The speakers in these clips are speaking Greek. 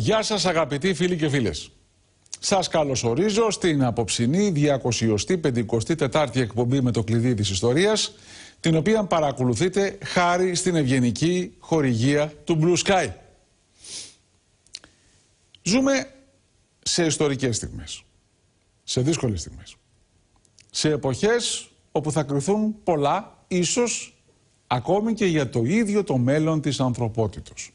Γεια σας αγαπητοί φίλοι και φίλες. Σας καλωσορίζω στην απόψινή 254η εκπομπή με το κλειδί της ιστορίας, την οποία παρακολουθείτε χάρη στην ευγενική χορηγία του Blue Sky. Ζούμε σε ιστορικές στιγμές, σε δύσκολες στιγμές, σε εποχές όπου θα κρυθούν πολλά, ίσως ακόμη και για το ίδιο το μέλλον της ανθρωπότητας.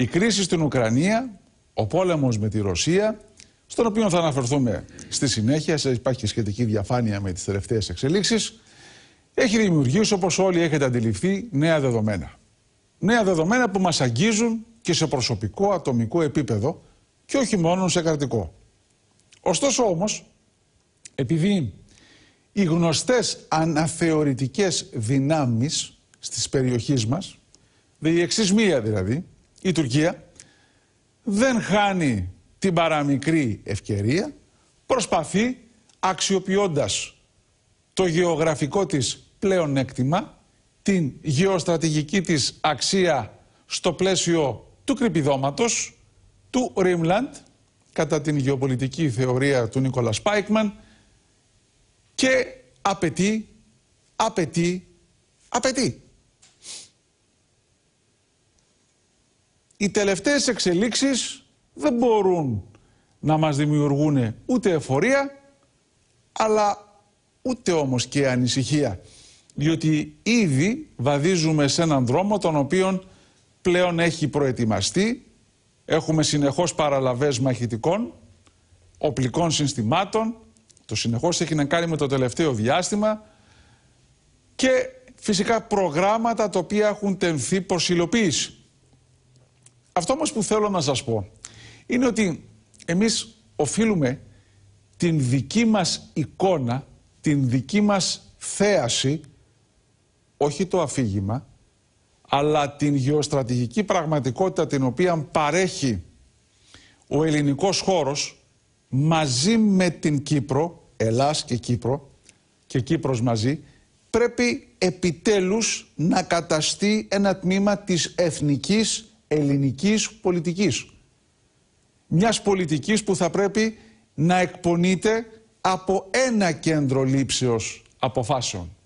Η κρίση στην Ουκρανία, ο πόλεμος με τη Ρωσία, στον οποίο θα αναφερθούμε στη συνέχεια, υπάρχει και σχετική διαφάνεια με τις τελευταίες εξελίξεις, έχει δημιουργήσει, όπως όλοι έχετε αντιληφθεί, νέα δεδομένα. Νέα δεδομένα που μας αγγίζουν και σε προσωπικό ατομικό επίπεδο και όχι μόνο σε κρατικό. Ωστόσο όμως, επειδή οι γνωστές αναθεωρητικές δυνάμεις στις περιοχές μας, η εξής μία δηλαδή, η Τουρκία δεν χάνει την παραμικρή ευκαιρία, προσπαθεί αξιοποιώντας το γεωγραφικό της πλεονέκτημα, την γεωστρατηγική της αξία στο πλαίσιο του κρυπηδόματος, του Ρίμλαντ, κατά την γεωπολιτική θεωρία του Νίκολα Σπάικμαν, και απαιτεί, απαιτεί, απαιτεί. οι τελευταίες εξελίξεις δεν μπορούν να μας δημιουργούν ούτε εφορία, αλλά ούτε όμως και ανησυχία. Διότι ήδη βαδίζουμε σε έναν δρόμο τον οποίον πλέον έχει προετοιμαστεί. Έχουμε συνεχώς παραλαβές μαχητικών, οπλικών συστημάτων. Το συνεχώς έχει να κάνει με το τελευταίο διάστημα. Και φυσικά προγράμματα τα οποία έχουν τενθεί προς αυτό όμως που θέλω να σας πω είναι ότι εμείς οφείλουμε την δική μας εικόνα, την δική μας θέαση, όχι το αφήγημα, αλλά την γεωστρατηγική πραγματικότητα την οποία παρέχει ο ελληνικός χώρος μαζί με την Κύπρο, Ελλάς και Κύπρο και Κύπρος μαζί, πρέπει επιτέλους να καταστεί ένα τμήμα της εθνικής ελληνικής πολιτικής. Μιας πολιτικής που θα πρέπει να εκπονείται από ένα κέντρο λήψεως αποφάσεων.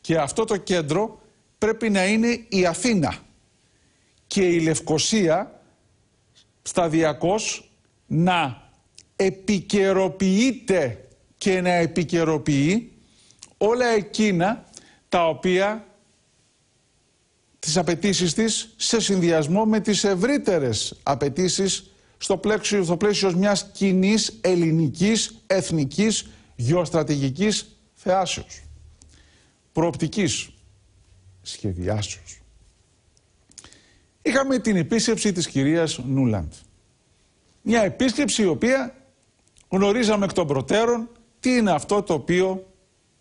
Και αυτό το κέντρο πρέπει να είναι η Αθήνα και η Λευκοσία σταδιακώς να επικαιροποιείται και να επικαιροποιεί όλα εκείνα τα οποία τις απαιτήσεις της σε συνδυασμό με τις ευρύτερες απαιτήσεις στο πλαίσιο, στο πλαίσιο μιας κοινής ελληνικής, εθνικής, γεωστρατηγικής θεάσεως, προοπτικής σχεδιάσεως. Είχαμε την επίσκεψη της κυρίας Νούλαντ. Μια επίσκεψη η οποία γνωρίζαμε εκ των προτέρων τι είναι αυτό το οποίο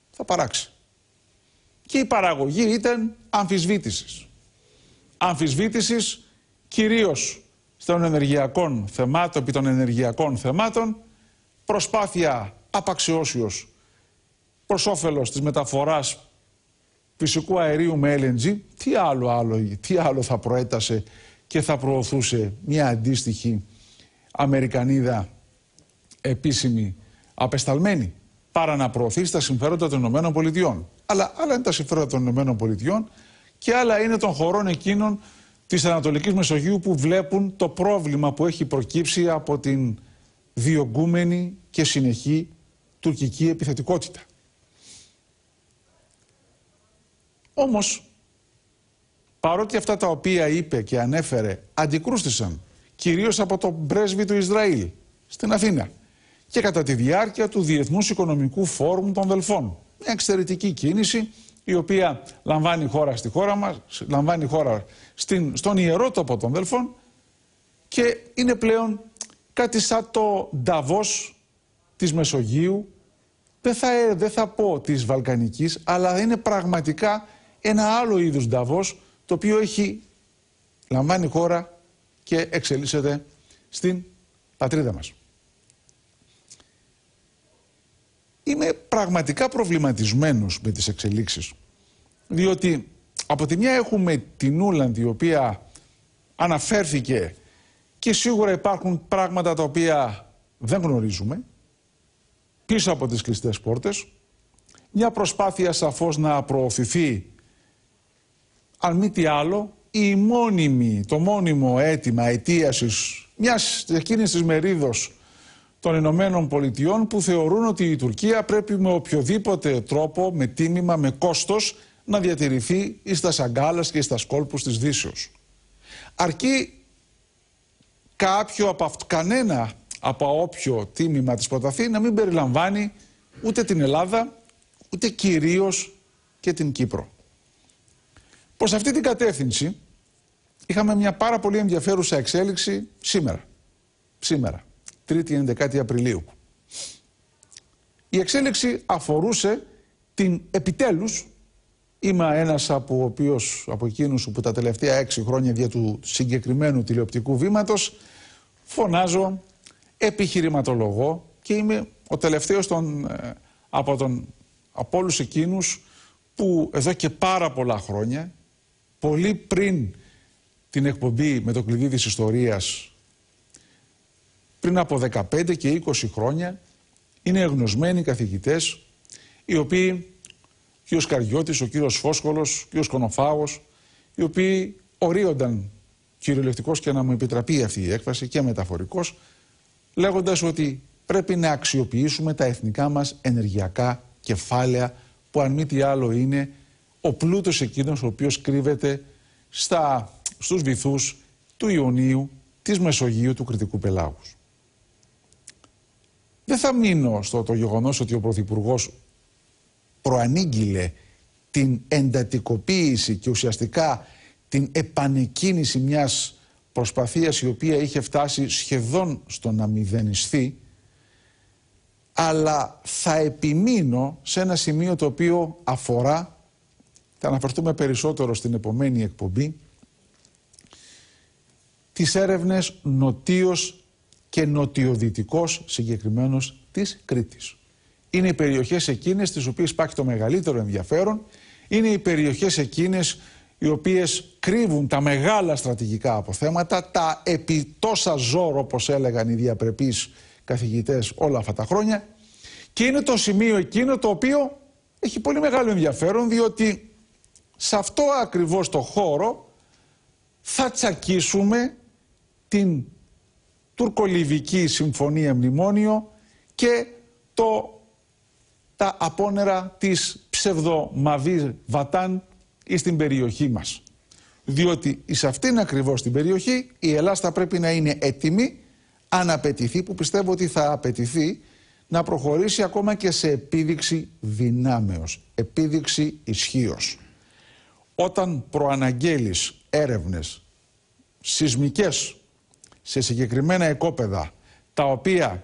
θα παράξει. Και η παραγωγή ήταν αμφισβήτησης αμφισβήτησης κυρίως των ενεργειακών θεμάτων, επί των ενεργειακών θεμάτων, προσπάθεια απαξιώσιος προς όφελος της μεταφοράς φυσικού αερίου με LNG, τι άλλο, άλλο, τι άλλο θα προέτασε και θα προωθούσε μια αντίστοιχη Αμερικανίδα επίσημη απεσταλμένη παρά να προωθεί τα συμφέροντα των ΗΠΑ. Αλλά άλλα είναι τα συμφέροντα των ΗΠΑ και άλλα είναι των χωρών εκείνων της Ανατολικής Μεσογείου που βλέπουν το πρόβλημα που έχει προκύψει από την διωγγούμενη και συνεχή τουρκική επιθετικότητα. Όμως, παρότι αυτά τα οποία είπε και ανέφερε αντικρούστησαν κυρίως από τον πρέσβη του Ισραήλ στην Αθήνα και κατά τη διάρκεια του Διεθνούς Οικονομικού Φόρουμ των Δελφών. Μια εξαιρετική κίνηση η οποία λαμβάνει χώρα στη χώρα μας, λαμβάνει χώρα στην, στον ιερό τόπο των Δελφών και είναι πλέον κάτι σαν το νταβός της Μεσογείου, δεν θα, δεν θα πω της Βαλκανικής, αλλά είναι πραγματικά ένα άλλο είδους νταβός, το οποίο έχει λαμβάνει χώρα και εξελίσσεται στην πατρίδα μας. είμαι πραγματικά προβληματισμένος με τις εξελίξεις. Διότι από τη μια έχουμε την Ούλαντ η οποία αναφέρθηκε και σίγουρα υπάρχουν πράγματα τα οποία δεν γνωρίζουμε πίσω από τις κλειστές πόρτες. Μια προσπάθεια σαφώς να προωθηθεί αν μη τι άλλο η μόνιμη, το μόνιμο αίτημα αιτίασης μιας εκείνης της μερίδος των Ηνωμένων Πολιτειών που θεωρούν ότι η Τουρκία πρέπει με οποιοδήποτε τρόπο, με τίμημα, με κόστος να διατηρηθεί εις τα σαγκάλας και στα τα σκόλπους της Δύσεως. Αρκεί κάποιο από κανένα από όποιο τίμημα της προταθεί να μην περιλαμβάνει ούτε την Ελλάδα, ούτε κυρίως και την Κύπρο. Προς αυτή την κατεύθυνση είχαμε μια πάρα πολύ ενδιαφέρουσα εξέλιξη σήμερα. Σήμερα. Τρίτη 11η Απριλίου. Η εξέλιξη αφορούσε την επιτέλους, είμαι ένας από, οποίος, από εκείνους που τα τελευταία έξι χρόνια δια του συγκεκριμένου τηλεοπτικού βήματος φωνάζω, επιχειρηματολογώ και είμαι ο τελευταίος των, ε, από, τον, από όλους εκείνους που εδώ και πάρα πολλά χρόνια, πολύ πριν την εκπομπή με το κλειδί της ιστορίας πριν από 15 και 20 χρόνια είναι γνωσμένοι καθηγητές οι οποίοι, ο κ. Καριώτης, ο κ. Φόσκολος, ο κ. Κονοφάγος, οι οποίοι ορίονταν κυριολεκτικός και να μου επιτραπεί αυτή η έκφραση και μεταφορικός, λέγοντας ότι πρέπει να αξιοποιήσουμε τα εθνικά μας ενεργειακά κεφάλαια που αν μη τι άλλο είναι ο πλούτος εκείνος ο οποίος κρύβεται στα, στους βυθούς του Ιωνίου, της Μεσογείου, του Κρητικού Πελάγους. Δεν θα μείνω στο το γεγονός ότι ο Πρωθυπουργός προανήγγειλε την εντατικοποίηση και ουσιαστικά την επανεκκίνηση μιας προσπαθίας η οποία είχε φτάσει σχεδόν στο να μηδενιστεί αλλά θα επιμείνω σε ένα σημείο το οποίο αφορά θα αναφερθούμε περισσότερο στην επομένη εκπομπή τις έρευνες νοτίως και νοτιοδυτικός συγκεκριμένος της Κρήτης. Είναι οι περιοχές εκείνες τις οποίες υπάρχει το μεγαλύτερο ενδιαφέρον, είναι οι περιοχές εκείνες οι οποίες κρύβουν τα μεγάλα στρατηγικά αποθέματα, τα επί τόσα ζώρο όπως έλεγαν οι διαπρεπείς καθηγητές όλα αυτά τα χρόνια και είναι το σημείο εκείνο το οποίο έχει πολύ μεγάλο ενδιαφέρον διότι σε αυτό ακριβώς το χώρο θα τσακίσουμε την τουρκολιβική συμφωνία μνημόνιο και τα απόνερα της ψευδομαβής Βατάν ή στην περιοχή μας. Διότι σε αυτήν ακριβώς την περιοχή Ελλάδα θα πρέπει να είναι έτοιμη αν απαιτηθεί, που πιστεύω ότι θα απαιτηθεί, να προχωρήσει ακόμα και σε επίδειξη δυνάμεως, επίδειξη ισχύως. Όταν προαναγγέλεις έρευνες σεισμικές σε συγκεκριμένα εκόπεδα τα οποία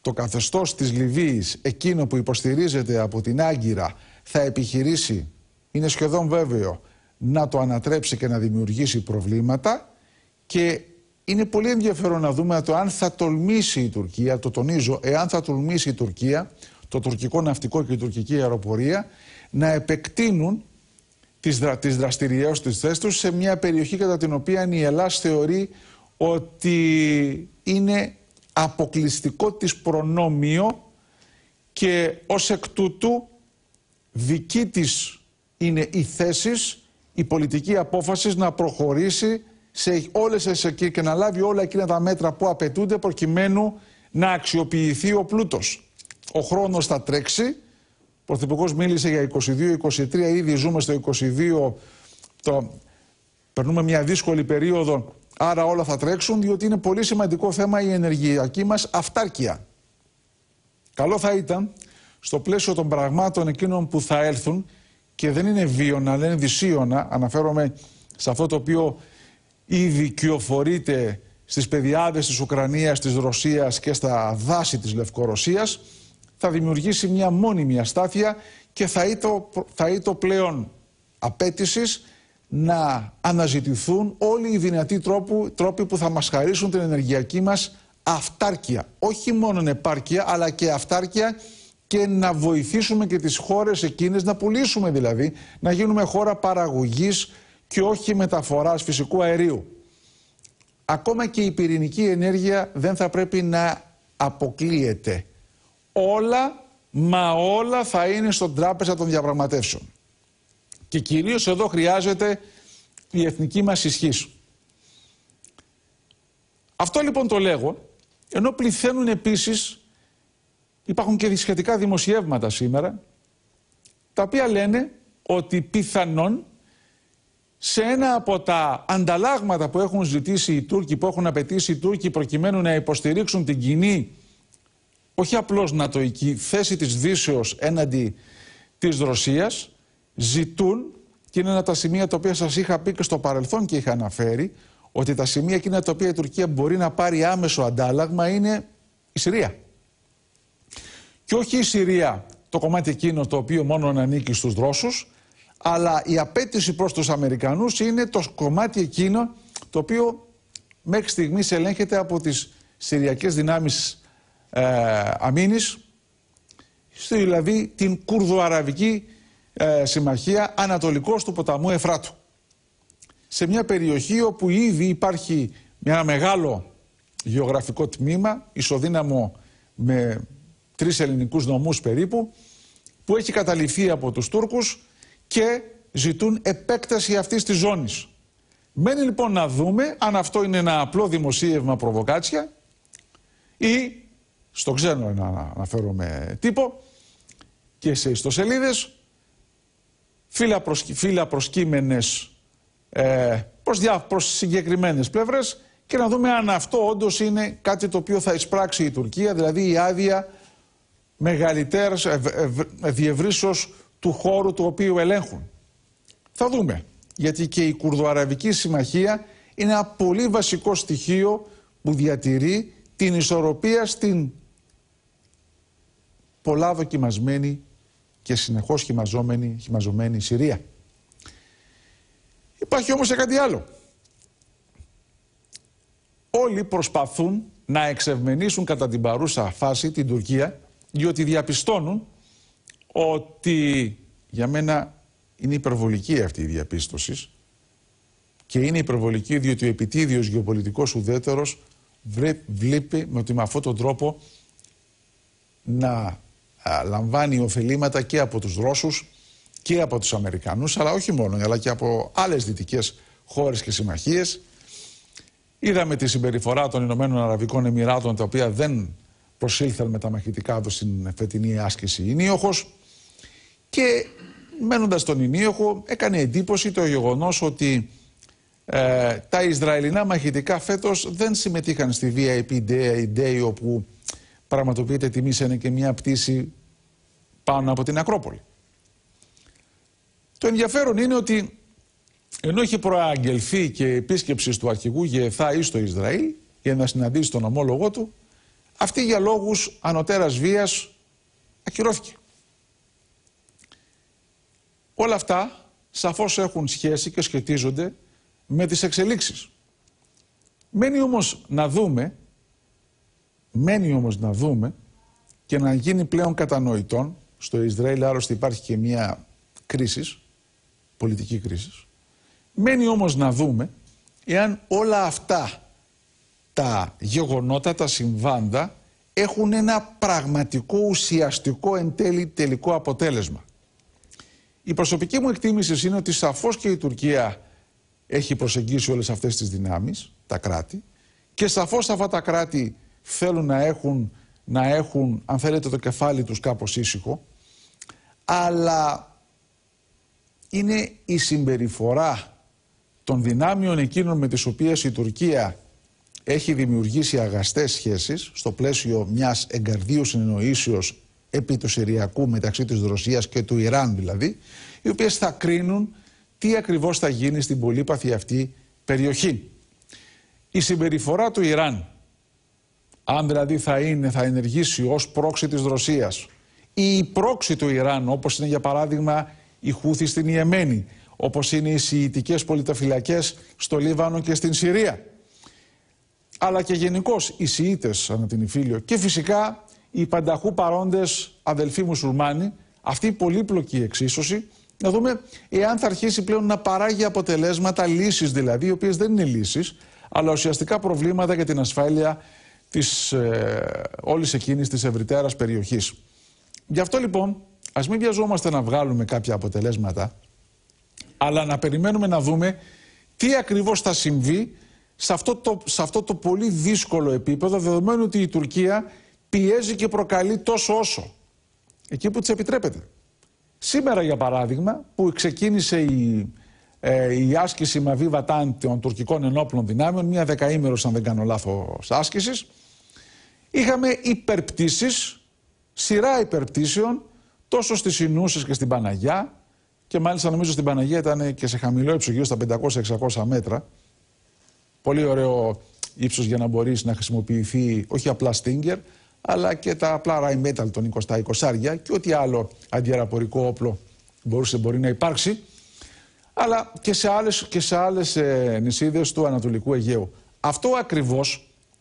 το καθεστώς της Λιβύης, εκείνο που υποστηρίζεται από την Άγκυρα, θα επιχειρήσει, είναι σχεδόν βέβαιο, να το ανατρέψει και να δημιουργήσει προβλήματα και είναι πολύ ενδιαφέρον να δούμε το αν θα τολμήσει η Τουρκία, το τονίζω, εάν θα τολμήσει η Τουρκία, το τουρκικό ναυτικό και η τουρκική αεροπορία, να επεκτείνουν τις, δρα, δραστηριές τους σε μια περιοχή κατά την οποία η Ελλάς θεωρεί ότι είναι αποκλειστικό της προνόμιο και ως εκ τούτου δική της είναι η θέση, η πολιτική απόφαση να προχωρήσει σε όλες τις εκεί και να λάβει όλα εκείνα τα μέτρα που απαιτούνται προκειμένου να αξιοποιηθεί ο πλούτος. Ο χρόνος θα τρέξει. Ο Πρωθυπουργός μίλησε για 22-23, ήδη ζούμε στο 22, το... περνούμε μια δύσκολη περίοδο Άρα όλα θα τρέξουν διότι είναι πολύ σημαντικό θέμα η ενεργειακή μας αυτάρκεια. Καλό θα ήταν στο πλαίσιο των πραγμάτων εκείνων που θα έλθουν και δεν είναι βίωνα, δεν είναι δυσίωνα, αναφέρομαι σε αυτό το οποίο ήδη κυοφορείται στις πεδιάδες της Ουκρανίας, της Ρωσίας και στα δάση της Λευκορωσίας, θα δημιουργήσει μια μόνιμη αστάθεια και θα είτο, θα πλέον απέτησης να αναζητηθούν όλοι οι δυνατοί τρόποι, που θα μας χαρίσουν την ενεργειακή μας αυτάρκεια. Όχι μόνο επάρκεια, αλλά και αυτάρκεια και να βοηθήσουμε και τις χώρες εκείνες, να πουλήσουμε δηλαδή, να γίνουμε χώρα παραγωγής και όχι μεταφοράς φυσικού αερίου. Ακόμα και η πυρηνική ενέργεια δεν θα πρέπει να αποκλείεται. Όλα, μα όλα θα είναι στον τράπεζα των διαπραγματεύσεων. Και κυρίως εδώ χρειάζεται η εθνική μας ισχύ. Αυτό λοιπόν το λέγω, ενώ πληθαίνουν επίσης, υπάρχουν και σχετικά δημοσιεύματα σήμερα, τα οποία λένε ότι πιθανόν σε ένα από τα ανταλλάγματα που έχουν ζητήσει οι Τούρκοι, που έχουν απαιτήσει οι Τούρκοι προκειμένου να υποστηρίξουν την κοινή, όχι απλώς νατοική θέση της Δύσεως έναντι της Ρωσίας, ζητούν, και είναι ένα τα σημεία τα οποία σας είχα πει και στο παρελθόν και είχα αναφέρει, ότι τα σημεία εκείνα τα οποία η Τουρκία μπορεί να πάρει άμεσο αντάλλαγμα είναι η Συρία. Και όχι η Συρία το κομμάτι εκείνο το οποίο μόνο ανήκει στους Ρώσους, αλλά η απέτηση προς τους Αμερικανούς είναι το κομμάτι εκείνο το οποίο μέχρι στιγμής ελέγχεται από τις Συριακές δυνάμεις ε, αμήνης, δηλαδή την Κουρδοαραβική ε, συμμαχία ανατολικός του ποταμού Εφράτου. Σε μια περιοχή όπου ήδη υπάρχει ένα μεγάλο γεωγραφικό τμήμα, ισοδύναμο με τρεις ελληνικούς νομούς περίπου, που έχει καταληφθεί από τους Τούρκους και ζητούν επέκταση αυτής της ζώνης. Μένει λοιπόν να δούμε αν αυτό είναι ένα απλό δημοσίευμα προβοκάτσια ή, στο ξένο να αναφέρομαι τύπο, και σε ιστοσελίδες φύλλα, προσ, φύλλα προσκύμενες ε, προς, συγκεκριμένες πλευρές και να δούμε αν αυτό όντως είναι κάτι το οποίο θα εισπράξει η Τουρκία, δηλαδή η άδεια μεγαλύτερης ευ, του χώρου του οποίου ελέγχουν. Θα δούμε, γιατί και η Κουρδοαραβική Συμμαχία είναι ένα πολύ βασικό στοιχείο που διατηρεί την ισορροπία στην πολλά δοκιμασμένη και συνεχώς χυμαζόμενη, η Συρία. Υπάρχει όμως και κάτι άλλο. Όλοι προσπαθούν να εξευμενήσουν κατά την παρούσα φάση την Τουρκία διότι διαπιστώνουν ότι για μένα είναι υπερβολική αυτή η διαπίστωση και είναι υπερβολική διότι ο επιτίδιος γεωπολιτικός ουδέτερος βλέπει με ότι με αυτόν τον τρόπο να λαμβάνει ωφελήματα και από τους Ρώσους και από τους Αμερικανούς, αλλά όχι μόνο, αλλά και από άλλες δυτικές χώρες και συμμαχίες. Είδαμε τη συμπεριφορά των Ηνωμένων Αραβικών Εμμυράτων, τα οποία δεν προσήλθαν με τα μαχητικά τους στην φετινή άσκηση Ινίωχος και μένοντας τον Ινίωχο έκανε εντύπωση το γεγονός ότι ε, τα Ισραηλινά μαχητικά φέτος δεν συμμετείχαν στη VIP Day, Day όπου πραγματοποιείται τιμή σε και μια πτήση πάνω από την Ακρόπολη. Το ενδιαφέρον είναι ότι ενώ είχε προαγγελθεί και επίσκεψη του αρχηγού Γεθά ή στο Ισραήλ για να συναντήσει τον ομόλογό του, αυτή για λόγους ανωτέρας βίας ακυρώθηκε. Όλα αυτά σαφώς έχουν σχέση και σχετίζονται με τις εξελίξεις. Μένει όμως να δούμε, μένει όμως να δούμε και να γίνει πλέον κατανοητόν στο Ισραήλ άλλωστε υπάρχει και μια κρίσης, πολιτική κρίσης. Μένει όμως να δούμε εάν όλα αυτά τα γεγονότα, τα συμβάντα έχουν ένα πραγματικό ουσιαστικό εν τέλει τελικό αποτέλεσμα. Η προσωπική μου εκτίμηση είναι ότι σαφώς και η Τουρκία έχει προσεγγίσει όλες αυτές τις δυνάμεις, τα κράτη, και σαφώς αυτά τα κράτη θέλουν να έχουν, να έχουν αν θέλετε, το κεφάλι τους κάπως ήσυχο, αλλά είναι η συμπεριφορά των δυνάμειων εκείνων με τις οποίες η Τουρκία έχει δημιουργήσει αγαστές σχέσεις στο πλαίσιο μιας εγκαρδίου συνεννοήσεως επί του Συριακού μεταξύ της Ρωσίας και του Ιράν δηλαδή, οι οποίες θα κρίνουν τι ακριβώς θα γίνει στην πολύπαθη αυτή περιοχή. Η συμπεριφορά του Ιράν, αν δηλαδή θα, είναι, θα ενεργήσει ως πρόξη της Ρωσίας η πρόξη του Ιράν, όπως είναι για παράδειγμα η Χούθη στην Ιεμένη, όπως είναι οι Σιητικές πολιταφυλακές στο Λίβανο και στην Συρία. Αλλά και γενικώς οι Σιήτες, ανά την Ιφίλιο, και φυσικά οι πανταχού παρόντες αδελφοί μουσουλμάνοι, αυτή η πολύπλοκη εξίσωση, να δούμε εάν θα αρχίσει πλέον να παράγει αποτελέσματα, λύσεις δηλαδή, οι οποίες δεν είναι λύσεις, αλλά ουσιαστικά προβλήματα για την ασφάλεια της ε, όλης εκείνης της ευρυτέρας Γι' αυτό λοιπόν ας μην βιαζόμαστε να βγάλουμε κάποια αποτελέσματα αλλά να περιμένουμε να δούμε τι ακριβώς θα συμβεί σε αυτό το, σε αυτό το πολύ δύσκολο επίπεδο δεδομένου ότι η Τουρκία πιέζει και προκαλεί τόσο όσο εκεί που της επιτρέπεται. Σήμερα για παράδειγμα που ξεκίνησε η, ε, η άσκηση με βίβα των τουρκικών ενόπλων δυνάμεων, μια δεκαήμερος αν δεν κάνω λάθος άσκησης, είχαμε υπερπτήσεις σειρά υπερπτήσεων τόσο στις Ινούσες και στην Παναγιά και μάλιστα νομίζω στην Παναγιά ήταν και σε χαμηλό ύψος γύρω στα 500-600 μέτρα. Πολύ ωραίο ύψος για να μπορείς να χρησιμοποιηθεί όχι απλά στίνγκερ αλλά και τα απλά ράι μέταλ των 20 20 και ό,τι άλλο αντιεραπορικό όπλο μπορούσε, μπορεί να υπάρξει αλλά και σε άλλες και σε ε, νησίδες του Ανατολικού Αιγαίου. Αυτό ακριβώς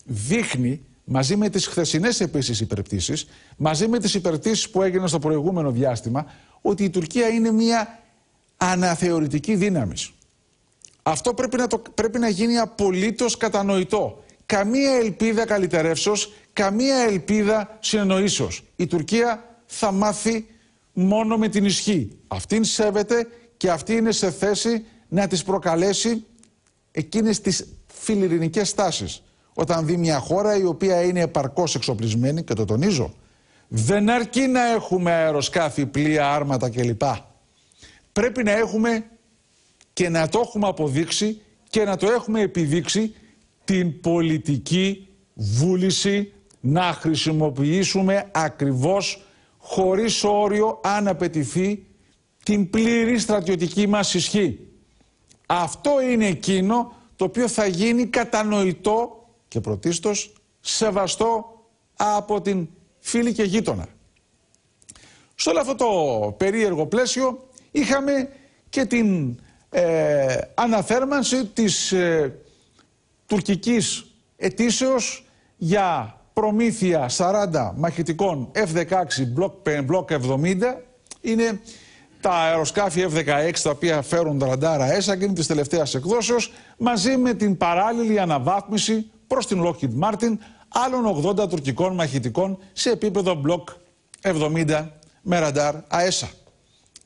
δείχνει μαζί με τις χθεσινές επίσης υπερπτήσεις, μαζί με τις υπερπτήσεις που έγιναν στο προηγούμενο διάστημα, ότι η Τουρκία είναι μια αναθεωρητική δύναμη. Αυτό πρέπει να, το, πρέπει να γίνει απολύτως κατανοητό. Καμία ελπίδα καλυτερεύσεως, καμία ελπίδα συνεννοήσεως. Η Τουρκία θα μάθει μόνο με την ισχύ. Αυτήν σέβεται και αυτή είναι σε θέση να τις προκαλέσει εκείνες τις φιλιρινικές στάσεις όταν δει μια χώρα η οποία είναι επαρκώς εξοπλισμένη και το τονίζω δεν αρκεί να έχουμε αεροσκάφη, πλοία, άρματα κλπ. Πρέπει να έχουμε και να το έχουμε αποδείξει και να το έχουμε επιδείξει την πολιτική βούληση να χρησιμοποιήσουμε ακριβώς χωρίς όριο αν απαιτηθεί την πλήρη στρατιωτική μας ισχύ. Αυτό είναι εκείνο το οποίο θα γίνει κατανοητό και πρωτίστως σεβαστό από την φίλη και γείτονα. Σε όλο αυτό το περίεργο πλαίσιο είχαμε και την ε, αναθέρμανση της ε, τουρκικής αιτήσεως για προμήθεια 40 μαχητικών F-16 Block, Block 70 είναι τα αεροσκάφη F-16 τα οποία φέρουν τα ραντάρα ΕΣΑ της τελευταίας εκδόσεως μαζί με την παράλληλη αναβάθμιση προς την Lockheed Martin άλλων 80 τουρκικών μαχητικών σε επίπεδο Block 70 με ραντάρ ΑΕΣΑ.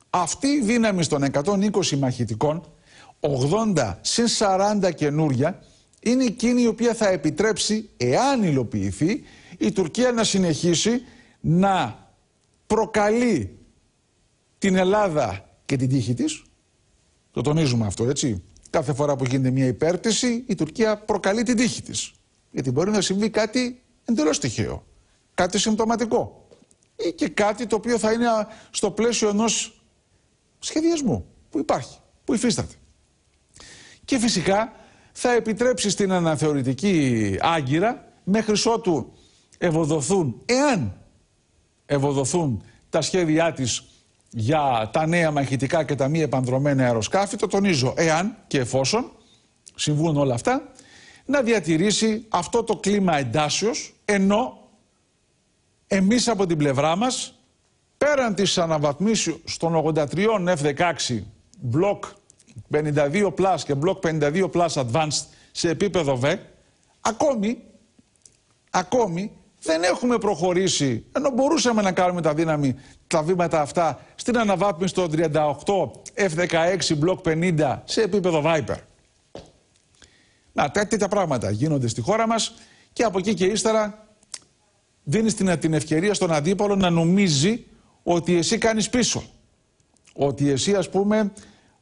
Αυτή η δύναμη των 120 μαχητικών, 80 συν 40 καινούρια, είναι εκείνη η οποία θα επιτρέψει, εάν υλοποιηθεί, η Τουρκία να συνεχίσει να προκαλεί την Ελλάδα και την τύχη της, το τονίζουμε αυτό έτσι, Κάθε φορά που γίνεται μια υπέρτηση, η Τουρκία προκαλεί την τύχη της. Γιατί μπορεί να συμβεί κάτι εντελώς τυχαίο, κάτι συμπτωματικό ή και κάτι το οποίο θα είναι στο πλαίσιο ενός σχεδιασμού που υπάρχει, που υφίσταται. Και φυσικά θα επιτρέψει στην αναθεωρητική άγκυρα μέχρι ότου ευοδοθούν, εάν ευοδοθούν τα σχέδιά της για τα νέα μαχητικά και τα μη επανδρομένα αεροσκάφη, το τονίζω, εάν και εφόσον συμβούν όλα αυτά, να διατηρήσει αυτό το κλίμα εντάσσεως ενώ εμείς από την πλευρά μας, πέραν της αναβαθμίσεως των 83 F-16 Block 52 Plus και Block 52 Plus Advanced σε επίπεδο V, ακόμη, ακόμη δεν έχουμε προχωρήσει, ενώ μπορούσαμε να κάνουμε τα δύναμη τα βήματα αυτά στην αναβάπνιση των 38 F-16 Block 50 σε επίπεδο Viper. Να, τέτοια πράγματα γίνονται στη χώρα μας και από εκεί και ύστερα δίνεις την, την ευκαιρία στον αντίπαλο να νομίζει ότι εσύ κάνεις πίσω. Ότι εσύ ας πούμε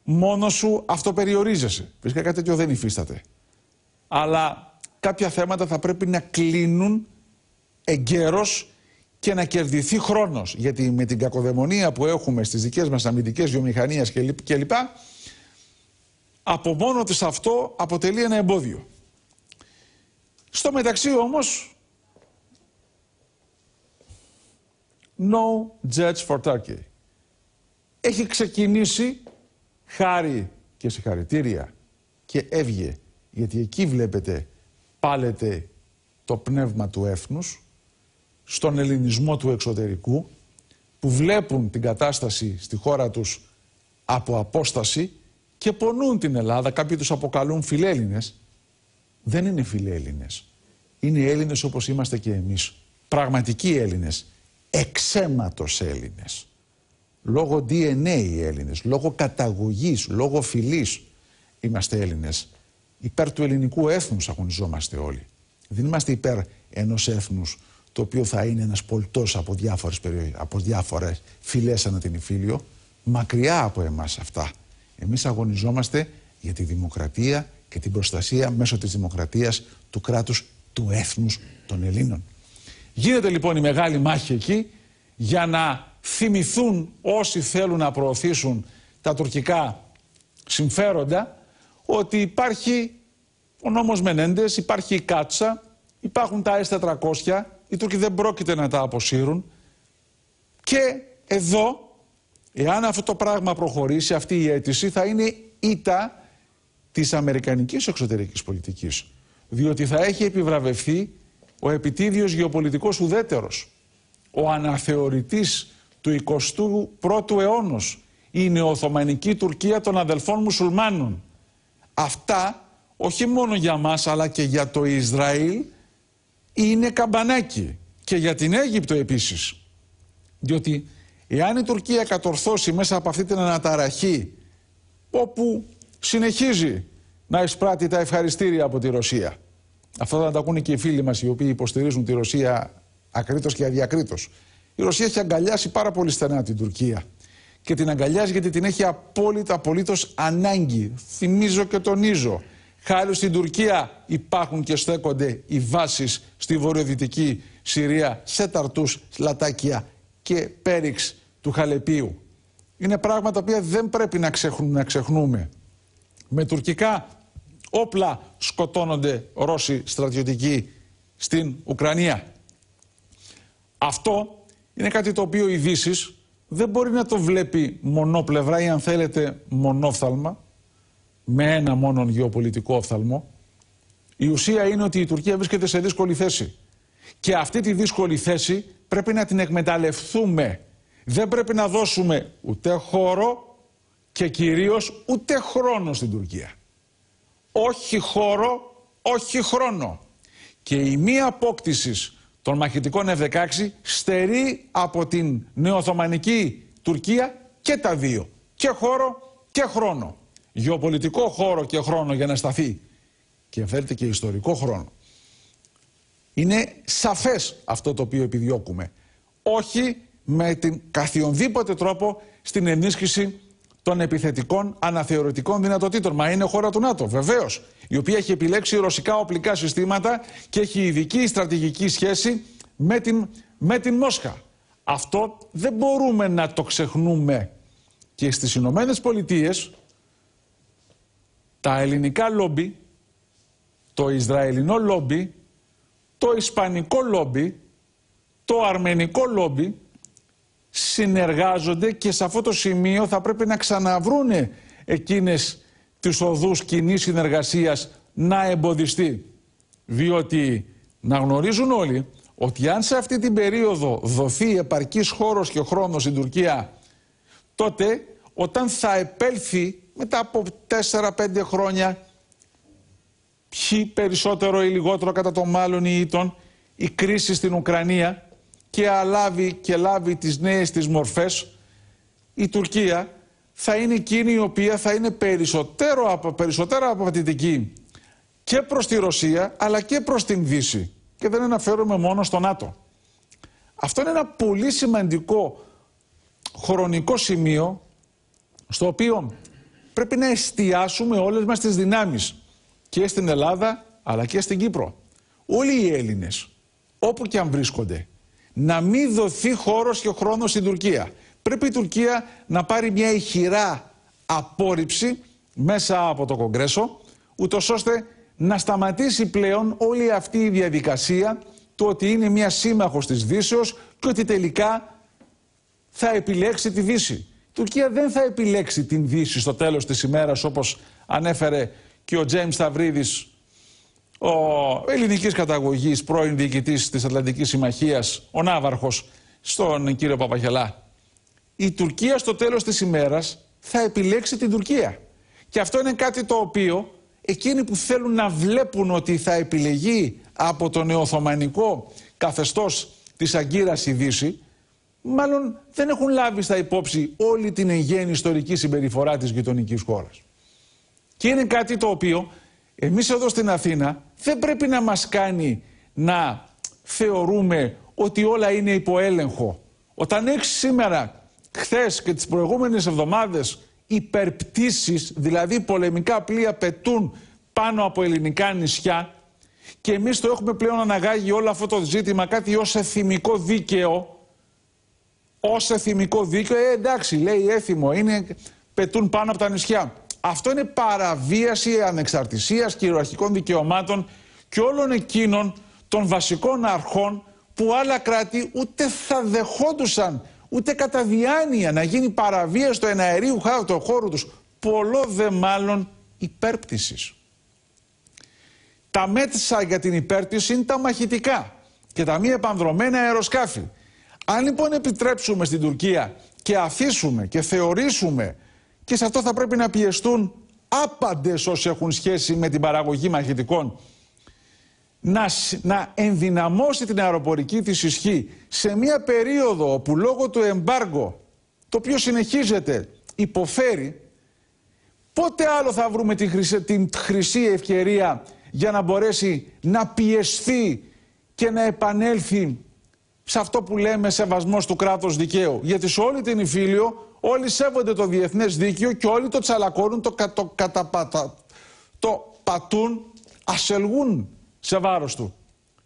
μόνος σου αυτοπεριορίζεσαι. Φυσικά κάτι τέτοιο δεν υφίσταται. Αλλά κάποια θέματα θα πρέπει να κλείνουν και να κερδιθεί χρόνος. Γιατί με την κακοδαιμονία που έχουμε στις δικές μας αμυντικές βιομηχανίες κλπ. Από μόνο της αυτό αποτελεί ένα εμπόδιο. Στο μεταξύ όμως, no judge for Turkey. Έχει ξεκινήσει χάρη και συγχαρητήρια και έβγε. Γιατί εκεί βλέπετε πάλετε το πνεύμα του έφνους στον ελληνισμό του εξωτερικού που βλέπουν την κατάσταση στη χώρα τους από απόσταση και πονούν την Ελλάδα, κάποιοι τους αποκαλούν φιλέλληνες. Δεν είναι φιλέλληνες. Είναι Έλληνες όπως είμαστε και εμείς. Πραγματικοί Έλληνες. Εξέματος Έλληνες. Λόγω DNA οι Έλληνες, λόγω καταγωγής, λόγω φιλής είμαστε Έλληνες. Υπέρ του ελληνικού έθνους αγωνιζόμαστε όλοι. Δεν είμαστε υπέρ ενός έθνους το οποίο θα είναι ένας πολτός από διάφορες, από διάφορες φυλές ανά την Ιφίλιο, μακριά από εμάς αυτά. Εμείς αγωνιζόμαστε για τη δημοκρατία και την προστασία μέσω της δημοκρατίας του κράτους του έθνους των Ελλήνων. Γίνεται λοιπόν η μεγάλη μάχη εκεί για να θυμηθούν όσοι θέλουν να προωθήσουν τα τουρκικά συμφέροντα ότι υπάρχει ο νόμος Μενέντες, υπάρχει η Κάτσα, υπάρχουν τα S400 οι Τούρκοι δεν πρόκειται να τα αποσύρουν. Και εδώ, εάν αυτό το πράγμα προχωρήσει, αυτή η αίτηση θα είναι ήττα της αμερικανικής εξωτερικής πολιτικής. Διότι θα έχει επιβραβευθεί ο επιτίδιος γεωπολιτικός ουδέτερος, ο αναθεωρητής του 21ου αιώνος, η νεοοθωμανική Τουρκία των αδελφών μουσουλμάνων. Αυτά όχι μόνο για μας αλλά και για το Ισραήλ είναι καμπανάκι και για την Αίγυπτο επίσης. Διότι εάν η Τουρκία κατορθώσει μέσα από αυτή την αναταραχή όπου συνεχίζει να εισπράττει τα ευχαριστήρια από τη Ρωσία. Αυτό θα τα ακούνε και οι φίλοι μας οι οποίοι υποστηρίζουν τη Ρωσία ακρίτως και αδιακρίτως. Η Ρωσία έχει αγκαλιάσει πάρα πολύ στενά την Τουρκία και την αγκαλιάζει γιατί την έχει απόλυτα απολύτως ανάγκη. Θυμίζω και τονίζω. Χάρη στην Τουρκία υπάρχουν και στέκονται οι βάσεις στη βορειοδυτική Συρία σε ταρτούς, λατάκια και πέριξ του Χαλεπίου. Είναι πράγματα που δεν πρέπει να, ξεχνούμε, να ξεχνούμε. Με τουρκικά όπλα σκοτώνονται Ρώσοι στρατιωτικοί στην Ουκρανία. Αυτό είναι κάτι το οποίο οι Δύσεις δεν μπορεί να το βλέπει μονόπλευρα ή αν θέλετε μονόφθαλμα με ένα μόνο γεωπολιτικό οφθαλμό. Η ουσία είναι ότι η Τουρκία βρίσκεται σε δύσκολη θέση. Και αυτή τη δύσκολη θέση πρέπει να την εκμεταλλευτούμε. Δεν πρέπει να δώσουμε ούτε χώρο και κυρίως ούτε χρόνο στην Τουρκία. Όχι χώρο, όχι χρόνο. Και η μη απόκτηση των μαχητικών F-16 στερεί από την νεοοθωμανική Τουρκία και τα δύο. Και χώρο και χρόνο γεωπολιτικό χώρο και χρόνο για να σταθεί και φέρετε και ιστορικό χρόνο. Είναι σαφές αυτό το οποίο επιδιώκουμε. Όχι με την καθιονδήποτε τρόπο στην ενίσχυση των επιθετικών αναθεωρητικών δυνατοτήτων. Μα είναι χώρα του ΝΑΤΟ, βεβαίως, η οποία έχει επιλέξει ρωσικά οπλικά συστήματα και έχει ειδική στρατηγική σχέση με την, με την Μόσχα. Αυτό δεν μπορούμε να το ξεχνούμε. Και στις Ηνωμένες Πολιτείες τα ελληνικά λόμπι, το Ισραηλινό λόμπι, το Ισπανικό λόμπι, το Αρμενικό λόμπι συνεργάζονται και σε αυτό το σημείο θα πρέπει να ξαναβρούνε εκείνες τις οδούς κοινή συνεργασίας να εμποδιστεί. Διότι να γνωρίζουν όλοι ότι αν σε αυτή την περίοδο δοθεί επαρκής χώρος και χρόνος στην Τουρκία τότε όταν θα επέλθει μετά από 4-5 χρόνια ποιοι περισσότερο ή λιγότερο κατά τον μάλλον ή ήτον η κρίση στην Ουκρανία και αλάβει λάβει τις νέες της μορφές η Τουρκία θα είναι εκείνη η οποία θα είναι περισσότερο από, περισσότερα απαιτητική και προς τη Ρωσία αλλά και προς την Δύση και δεν αναφέρομαι μόνο στο ΝΑΤΟ. Αυτό είναι ένα πολύ σημαντικό χρονικό σημείο στο οποίο πρέπει να εστιάσουμε όλες μας τις δυνάμεις και στην Ελλάδα αλλά και στην Κύπρο. Όλοι οι Έλληνες, όπου και αν βρίσκονται, να μην δοθεί χώρος και χρόνος στην Τουρκία. Πρέπει η Τουρκία να πάρει μια ηχηρά απόρριψη μέσα από το Κογκρέσο, ούτως ώστε να σταματήσει πλέον όλη αυτή η διαδικασία του ότι είναι μια σύμμαχος της Δύσεως και ότι τελικά θα επιλέξει τη Δύση. Τουρκία δεν θα επιλέξει την Δύση στο τέλος της ημέρας όπως ανέφερε και ο Τζέιμς Σταυρίδης ο ελληνικής καταγωγής πρώην διοικητής της Ατλαντικής Συμμαχίας ο Ναύαρχος στον κύριο Παπαχελά. Η Τουρκία στο τέλος της ημέρας θα επιλέξει την Τουρκία. Και αυτό είναι κάτι το οποίο εκείνοι που θέλουν να βλέπουν ότι θα επιλεγεί από το νεοθωμανικό καθεστώς της αγκύρας η Δύση μάλλον δεν έχουν λάβει στα υπόψη όλη την εγγένη ιστορική συμπεριφορά της γειτονικής χώρας. Και είναι κάτι το οποίο εμείς εδώ στην Αθήνα δεν πρέπει να μας κάνει να θεωρούμε ότι όλα είναι υποέλεγχο. Όταν έχεις σήμερα, χθες και τις προηγούμενες εβδομάδες υπερπτήσεις, δηλαδή πολεμικά πλοία πετούν πάνω από ελληνικά νησιά και εμείς το έχουμε πλέον αναγάγει όλο αυτό το ζήτημα κάτι ως εθιμικό δίκαιο ω εθιμικό δίκαιο, ε, εντάξει, λέει έθιμο, είναι, πετούν πάνω από τα νησιά. Αυτό είναι παραβίαση ανεξαρτησίας κυριαρχικών δικαιωμάτων και όλων εκείνων των βασικών αρχών που άλλα κράτη ούτε θα δεχόντουσαν, ούτε κατά διάνοια να γίνει παραβίαση του εναερίου του χώρου τους, πολλό δε μάλλον υπέρπτυσης. Τα μέτσα για την υπέρπτυση είναι τα μαχητικά και τα μη επανδρομένα αεροσκάφη. Αν λοιπόν επιτρέψουμε στην Τουρκία και αφήσουμε και θεωρήσουμε και σε αυτό θα πρέπει να πιεστούν άπαντες όσοι έχουν σχέση με την παραγωγή μαχητικών να, να ενδυναμώσει την αεροπορική της ισχύ σε μια περίοδο όπου λόγω του εμπάργου το οποίο συνεχίζεται υποφέρει πότε άλλο θα βρούμε την χρυσή, την χρυσή ευκαιρία για να μπορέσει να πιεστεί και να επανέλθει σε αυτό που λέμε σεβασμός του κράτους δικαίου. Γιατί σε όλη την Ιφίλιο όλοι σέβονται το διεθνές δίκαιο και όλοι το τσαλακώνουν, το, καταπατα, το πατούν, ασελγούν σε βάρος του.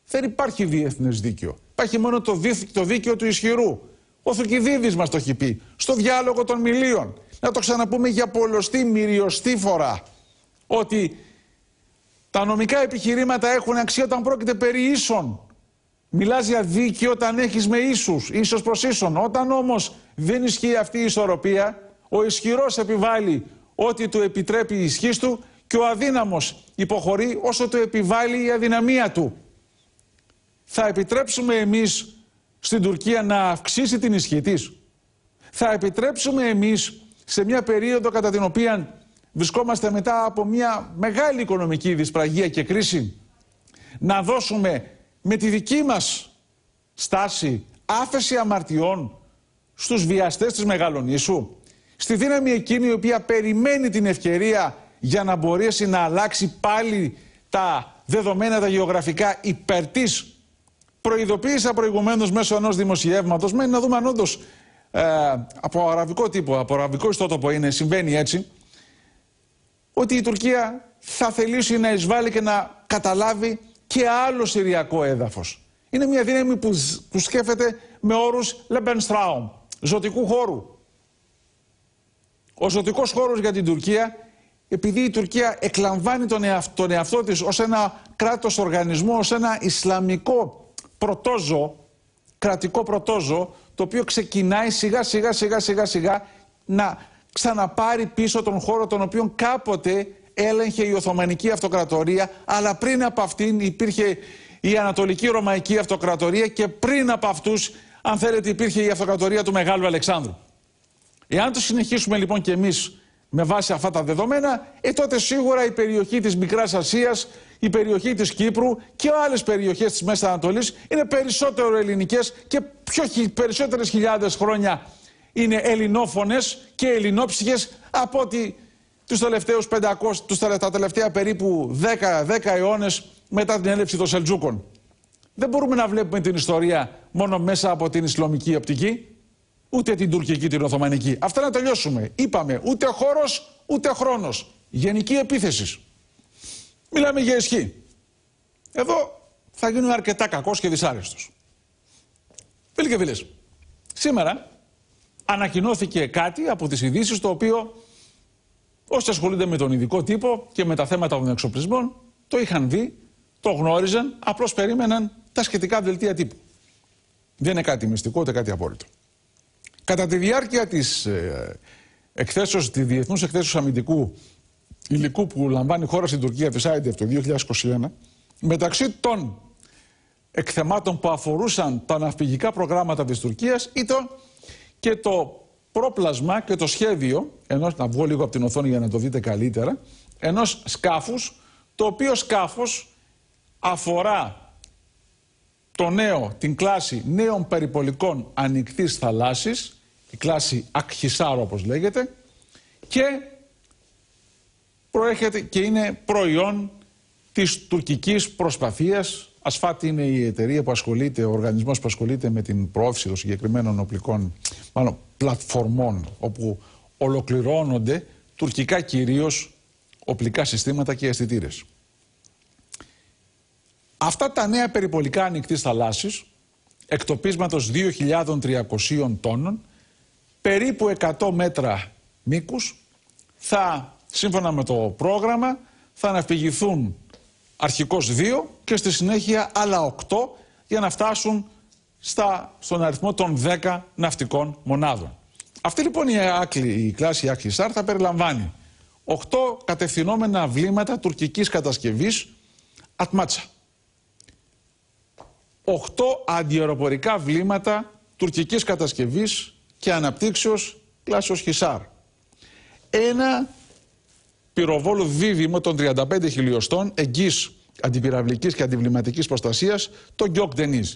Δεν υπάρχει διεθνές δίκαιο. Υπάρχει μόνο το, δίκαιο του ισχυρού. Ο Θουκυδίδης μας το έχει πει. Στο διάλογο των μιλίων. Να το ξαναπούμε για πολλωστή, μυριωστή φορά. Ότι τα νομικά επιχειρήματα έχουν αξία όταν πρόκειται περί ίσων. Μιλάς για δίκη όταν έχεις με ίσους, ίσως προς ίσον. Όταν όμως δεν ισχύει αυτή η ισορροπία, ο ισχυρός επιβάλλει ό,τι του επιτρέπει η ισχύς του και ο αδύναμος υποχωρεί όσο του επιβάλλει η αδυναμία του. Θα επιτρέψουμε εμείς στην Τουρκία να αυξήσει την ισχύ της. Θα επιτρέψουμε εμείς σε μια περίοδο κατά την οποία βρισκόμαστε μετά από μια μεγάλη οικονομική δυσπραγία και κρίση να δώσουμε με τη δική μας στάση άφεση αμαρτιών στους βιαστές της Μεγαλονίσου, στη δύναμη εκείνη η οποία περιμένει την ευκαιρία για να μπορέσει να αλλάξει πάλι τα δεδομένα τα γεωγραφικά υπέρ της. Προειδοποίησα προηγουμένως μέσω ενός δημοσιεύματος, μένει να δούμε αν όντως ε, από αραβικό τύπο, από αραβικό ιστότοπο είναι, συμβαίνει έτσι, ότι η Τουρκία θα θελήσει να εισβάλλει και να καταλάβει και άλλο συριακό έδαφος. Είναι μια δύναμη που, που σκέφτεται με όρους Lebensraum, ζωτικού χώρου. Ο ζωτικός χώρος για την Τουρκία, επειδή η Τουρκία εκλαμβάνει τον εαυτό, τον εαυτό της ως ένα κράτος οργανισμό, ως ένα ισλαμικό πρωτόζω, κρατικό πρωτόζω, το οποίο ξεκινάει σιγά σιγά σιγά σιγά σιγά να ξαναπάρει πίσω τον χώρο τον οποίο κάποτε έλεγχε η Οθωμανική Αυτοκρατορία, αλλά πριν από αυτήν υπήρχε η Ανατολική Ρωμαϊκή Αυτοκρατορία και πριν από αυτούς, αν θέλετε, υπήρχε η Αυτοκρατορία του Μεγάλου Αλεξάνδρου. Εάν το συνεχίσουμε λοιπόν και εμείς με βάση αυτά τα δεδομένα, ε, τότε σίγουρα η περιοχή της Μικράς Ασίας, η περιοχή της Κύπρου και άλλες περιοχές της Μέσης Ανατολής είναι περισσότερο ελληνικές και περισσότερες χιλιάδες χρόνια είναι ελληνόφωνες και ελληνόψυχες από ότι τους τελευταίους 500, τους, τα τελευταία περίπου 10, 10 αιώνες μετά την έλευση των Σελτζούκων. Δεν μπορούμε να βλέπουμε την ιστορία μόνο μέσα από την Ισλαμική οπτική, ούτε την τουρκική, την Οθωμανική. Αυτά να τελειώσουμε. Είπαμε ούτε χώρος, ούτε χρόνος. Γενική επίθεση. Μιλάμε για ισχύ. Εδώ θα γίνουμε αρκετά κακός και δυσάρεστος. Φίλοι και φίλες, σήμερα ανακοινώθηκε κάτι από τις ειδήσεις το οποίο Όσοι ασχολούνται με τον ειδικό τύπο και με τα θέματα των εξοπλισμών, το είχαν δει, το γνώριζαν, απλώς περίμεναν τα σχετικά δελτία τύπου. Δεν είναι κάτι μυστικό ούτε κάτι απόλυτο. Κατά τη διάρκεια της ε, εκθέσεως της διεθνούς εκθέσεως αμυντικού υλικού που λαμβάνει η χώρα στην Τουρκία της ΆΙΝΤΕΦ το 2021, μεταξύ των εκθεμάτων που αφορούσαν τα ναυπηγικά προγράμματα της Τουρκίας ήταν και το πρόπλασμα και το σχέδιο ενός, να βγω λίγο από την οθόνη για να το δείτε καλύτερα, ενός σκάφους, το οποίο σκάφος αφορά το νέο, την κλάση νέων περιπολικών ανοιχτής θαλάσσης, η κλάση Ακχισάρο όπως λέγεται, και προέρχεται και είναι προϊόν της τουρκικής προσπαθίας. Ασφάτη είναι η εταιρεία που ασχολείται, ο οργανισμός που ασχολείται με την προώθηση των συγκεκριμένων οπλικών, μάλλον πλατφορμών όπου ολοκληρώνονται τουρκικά κυρίως οπλικά συστήματα και αισθητήρες. Αυτά τα νέα περιπολικά ανοιχτής θαλάσσης, εκτοπίσματος 2.300 τόνων, περίπου 100 μέτρα μήκους, θα, σύμφωνα με το πρόγραμμα, θα αναφυγηθούν αρχικώς 2 και στη συνέχεια άλλα 8 για να φτάσουν στα, στον αριθμό των 10 ναυτικών μονάδων. Αυτή λοιπόν η, άκλη, η κλάση Άκλη Σάρ θα περιλαμβάνει 8 κατευθυνόμενα βλήματα τουρκικής κατασκευής Ατμάτσα. 8 αντιεροπορικά βλήματα τουρκικής κατασκευής και αναπτύξεως κλάσεως Χισάρ. Ένα πυροβόλο δίδυμο των 35 χιλιοστών εγγύς αντιπυραυλικής και αντιβληματικής προστασίας, το Γκιόκ Ντενίζ.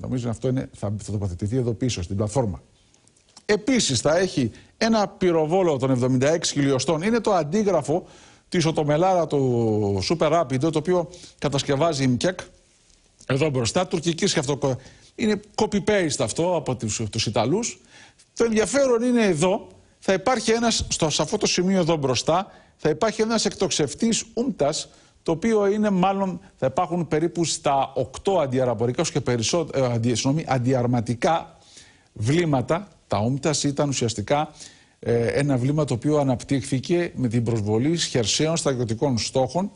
Νομίζω αυτό είναι, θα, θα τοποθετηθεί εδώ πίσω, στην πλατφόρμα. Επίσης θα έχει ένα πυροβόλο των 76 χιλιοστών. Είναι το αντίγραφο της οτομελάρα του Super Rapid, το οποίο κατασκευάζει η ΜΚΕΚ. Εδώ μπροστά, τουρκική αυτο Είναι copy-paste αυτό από τους Ιταλούς. Το ενδιαφέρον είναι εδώ, θα υπάρχει ένας, σε αυτό το σημείο εδώ μπροστά, θα υπάρχει ένας εκτοξευτής ούμπτας το οποίο είναι μάλλον θα υπάρχουν περίπου στα 8 αντιαραπορικά και περισσότερο αντι, αντιαρματικά βλήματα. Τα όμτας ήταν ουσιαστικά ε, ένα βλήμα το οποίο αναπτύχθηκε με την προσβολή χερσαίων στρατιωτικών στόχων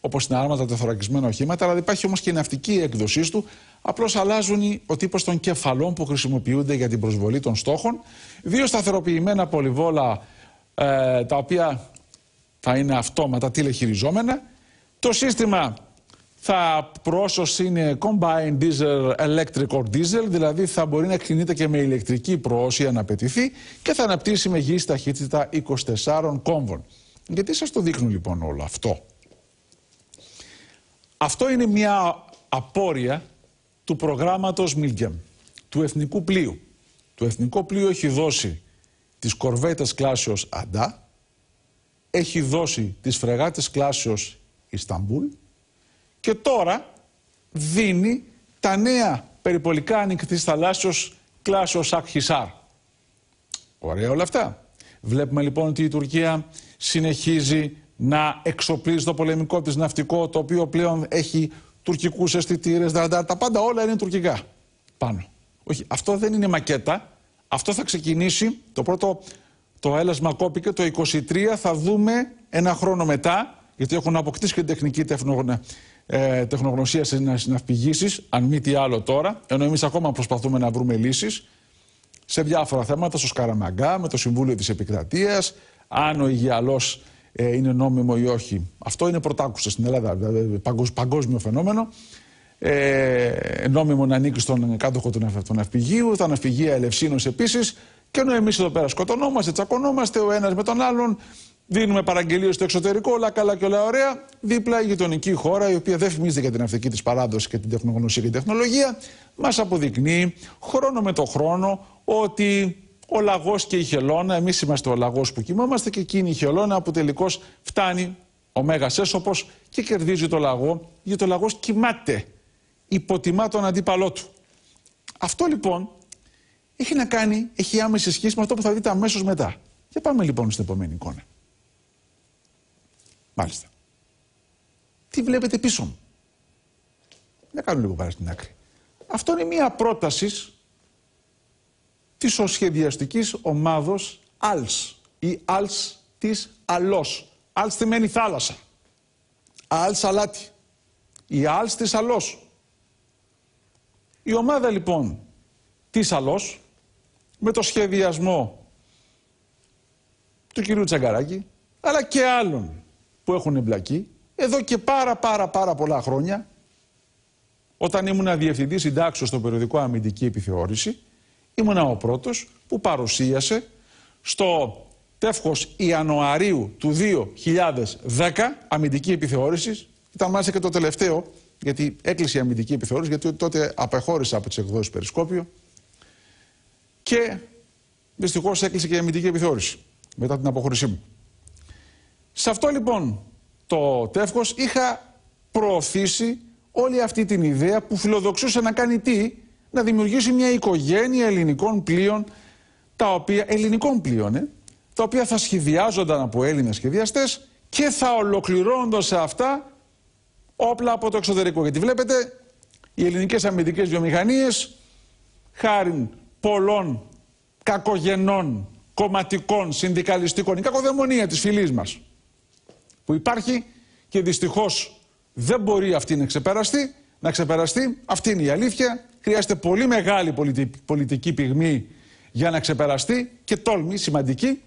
όπως είναι άρματα, τεθωρακισμένα οχήματα, αλλά υπάρχει όμως και η ναυτική έκδοσή του. Απλώς αλλάζουν ο τύπος των κεφαλών που χρησιμοποιούνται για την προσβολή των στόχων. Δύο σταθεροποιημένα πολυβόλα ε, τα οποία θα είναι αυτόματα τηλεχειριζόμενα το σύστημα θα πρόσωση είναι combined diesel, electric or diesel, δηλαδή θα μπορεί να κινείται και με ηλεκτρική προώση αν απαιτηθεί και θα αναπτύσσει με γης ταχύτητα 24 κόμβων. Γιατί σας το δείχνουν λοιπόν όλο αυτό. Αυτό είναι μια απόρρια του προγράμματος Milgem, του Εθνικού Πλοίου. Το Εθνικό Πλοίο έχει δώσει τις κορβέτες κλάσεως Αντά, έχει δώσει τις φρεγάτες κλάσεως Ισταμπούλ και τώρα δίνει τα νέα περιπολικά ανοιχτής θαλάσσιος κλάσος Ακχισάρ. Ωραία όλα αυτά. Βλέπουμε λοιπόν ότι η Τουρκία συνεχίζει να εξοπλίζει το πολεμικό της ναυτικό, το οποίο πλέον έχει τουρκικούς αισθητήρες, τα πάντα όλα είναι τουρκικά πάνω. Όχι, αυτό δεν είναι μακέτα. Αυτό θα ξεκινήσει, το πρώτο το έλασμα κόπηκε, το 23 θα δούμε ένα χρόνο μετά γιατί έχουν αποκτήσει και την τεχνική ε, τεχνογνωσία στι ναυπηγήσει, αν μη τι άλλο τώρα, ενώ εμείς ακόμα προσπαθούμε να βρούμε λύσεις σε διάφορα θέματα, στο Σκαραμαγκά, με το Συμβούλιο της Επικρατείας, αν ο Υγειαλό ε, είναι νόμιμο ή όχι. Αυτό είναι πρωτάκουσα στην Ελλάδα, δηλαδή παγκόσμιο φαινόμενο. Ε, νόμιμο να ανήκει στον κάτοχο του ναυπηγείου, τα ναυπηγεία ελευσίνωση επίσης. Και ενώ εμείς εδώ πέρα σκοτωνόμαστε, τσακωνόμαστε ο ένας με τον άλλον, Δίνουμε παραγγελίες στο εξωτερικό, όλα καλά και όλα ωραία. Δίπλα η γειτονική χώρα, η οποία δεν φημίζεται για την αυτική της παράδοσης και την τεχνογνωσία και την τεχνολογία, μας αποδεικνύει χρόνο με το χρόνο ότι ο λαγός και η χελώνα, εμείς είμαστε ο λαγός που κοιμόμαστε και εκείνη η χελώνα που τελικώς φτάνει ο μέγας έσωπος και κερδίζει το λαγό, γιατί το λαγός κοιμάται. Υποτιμά τον αντίπαλό του. Αυτό λοιπόν έχει να κάνει, έχει άμεση σχέση με αυτό που θα δείτε αμέσως μετά. Και πάμε λοιπόν στην επόμενη εικόνα. Μάλιστα. Τι βλέπετε πίσω μου. Να κάνω λίγο πάρα στην άκρη. Αυτό είναι μια πρότασης της οσχεδιαστικής ομάδος ΑΛΣ ή ΑΛΣ της ΑΛΟΣ. ΑΛΣ σημαίνει θάλασσα. ΑΛΣ αλάτι. Η ΑΛΣ της ΑΛΟΣ. Η ομάδα λοιπόν της ΑΛΟΣ με το σχεδιασμό του κυρίου Τσαγκαράκη αλλά και άλλων που έχουν εμπλακεί εδώ και πάρα πάρα πάρα πολλά χρόνια όταν ήμουν διευθυντής συντάξεως στο περιοδικό Αμυντική Επιθεώρηση ήμουνα ο πρώτος που παρουσίασε στο τεύχος Ιανουαρίου του 2010 αμυντική επιθεώρηση. Ήταν μάλιστα και το τελευταίο γιατί έκλεισε η αμυντική επιθεώρηση γιατί τότε απεχώρησα από τις εκδόσεις Περισκόπιο και δυστυχώς έκλεισε και η αμυντική επιθεώρηση μετά την αποχώρησή μου. Σε αυτό λοιπόν το τεύχος είχα προωθήσει όλη αυτή την ιδέα που φιλοδοξούσε να κάνει τι, να δημιουργήσει μια οικογένεια ελληνικών πλοίων, τα οποία, ελληνικών πλοίων, ε, τα οποία θα σχεδιάζονταν από Έλληνες σχεδιαστές και θα ολοκληρώνονταν αυτά όπλα από το εξωτερικό. Γιατί βλέπετε, οι ελληνικές αμυντικές βιομηχανίες, χάρη πολλών κακογενών, κομματικών, συνδικαλιστικών, η κακοδαιμονία της φυλής μας, που υπάρχει και δυστυχώς δεν μπορεί αυτή να ξεπεραστεί. Να ξεπεραστεί. Αυτή είναι η αλήθεια. Χρειάζεται πολύ μεγάλη πολιτική πυγμή για να ξεπεραστεί και τόλμη σημαντική.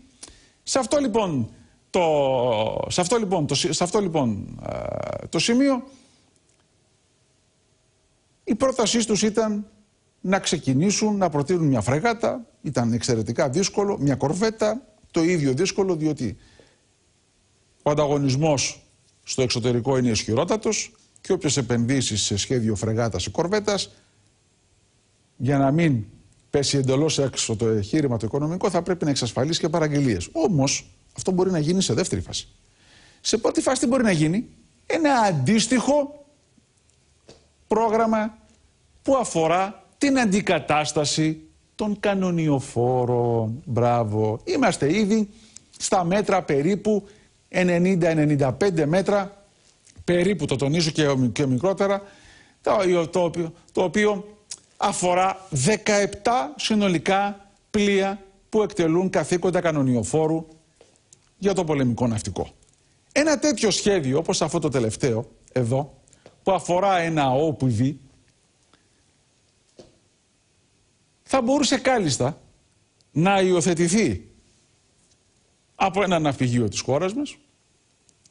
Σε αυτό λοιπόν το, σε λοιπόν, το, σε λοιπόν, το σημείο η πρότασή τους ήταν να ξεκινήσουν να προτείνουν μια φρεγάτα, ήταν εξαιρετικά δύσκολο, μια κορβέτα, το ίδιο δύσκολο διότι ο ανταγωνισμός στο εξωτερικό είναι ισχυρότατος και όποιο επενδύσεις σε σχέδιο φρεγάτας ή κορβέτας για να μην πέσει εντελώς έξω το εγχείρημα το οικονομικό, θα πρέπει να εξασφαλίσει και παραγγελίες. Όμως, αυτό μπορεί να γίνει σε δεύτερη φάση. Σε πρώτη φάση, τι μπορεί να γίνει, ένα αντίστοιχο πρόγραμμα που αφορά την αντικατάσταση των κανονιοφόρων. Μπράβο. Είμαστε ήδη στα μέτρα περίπου 90-95 μέτρα, περίπου το τονίζω και, μικρότερα, το, το οποίο αφορά 17 συνολικά πλοία που εκτελούν καθήκοντα κανονιοφόρου για το πολεμικό ναυτικό. Ένα τέτοιο σχέδιο, όπως αυτό το τελευταίο, εδώ, που αφορά ένα OPV, θα μπορούσε κάλλιστα να υιοθετηθεί από ένα ναυπηγείο της χώρας μας,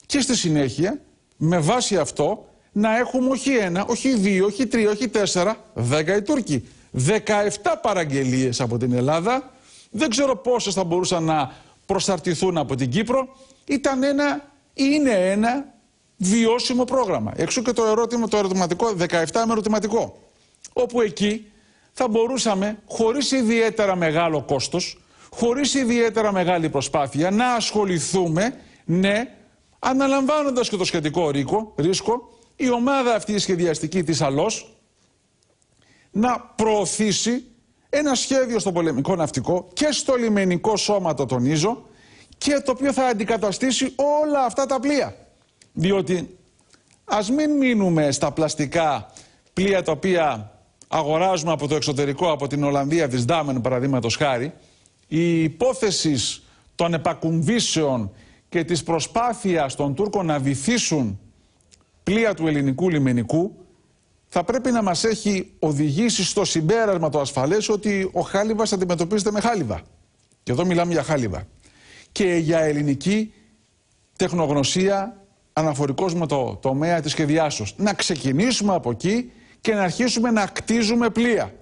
και στη συνέχεια, με βάση αυτό, να έχουμε όχι ένα, όχι δύο, όχι τρία, όχι τέσσερα, δέκα οι Τούρκοι. 17 παραγγελίες από την Ελλάδα. Δεν ξέρω πόσες θα μπορούσαν να προσαρτηθούν από την Κύπρο. Ήταν ένα, είναι ένα βιώσιμο πρόγραμμα. Έξω και το ερώτημα, το ερωτηματικό, 17 με ερωτηματικό. Όπου εκεί θα μπορούσαμε, χωρίς ιδιαίτερα μεγάλο κόστος, χωρίς ιδιαίτερα μεγάλη προσπάθεια, να ασχοληθούμε, ναι, Αναλαμβάνοντας και το σχετικό ρίκο, ρίσκο, η ομάδα αυτή η σχεδιαστική της ΑΛΟΣ να προωθήσει ένα σχέδιο στο πολεμικό ναυτικό και στο λιμενικό σώμα, το τονίζω, και το οποίο θα αντικαταστήσει όλα αυτά τα πλοία. Διότι ας μην μείνουμε στα πλαστικά πλοία τα οποία αγοράζουμε από το εξωτερικό, από την Ολλανδία της Ντάμεν παραδείγματος χάρη, η υπόθεσης των επακουμβήσεων και της προσπάθειας των Τούρκων να βυθίσουν πλοία του ελληνικού λιμενικού θα πρέπει να μας έχει οδηγήσει στο συμπέρασμα το ασφαλές ότι ο χάλιβας αντιμετωπίζεται με χάλιβα. Και εδώ μιλάμε για χάλιβα. Και για ελληνική τεχνογνωσία αναφορικός με το τομέα της σχεδιάσεως. Να ξεκινήσουμε από εκεί και να αρχίσουμε να κτίζουμε πλοία.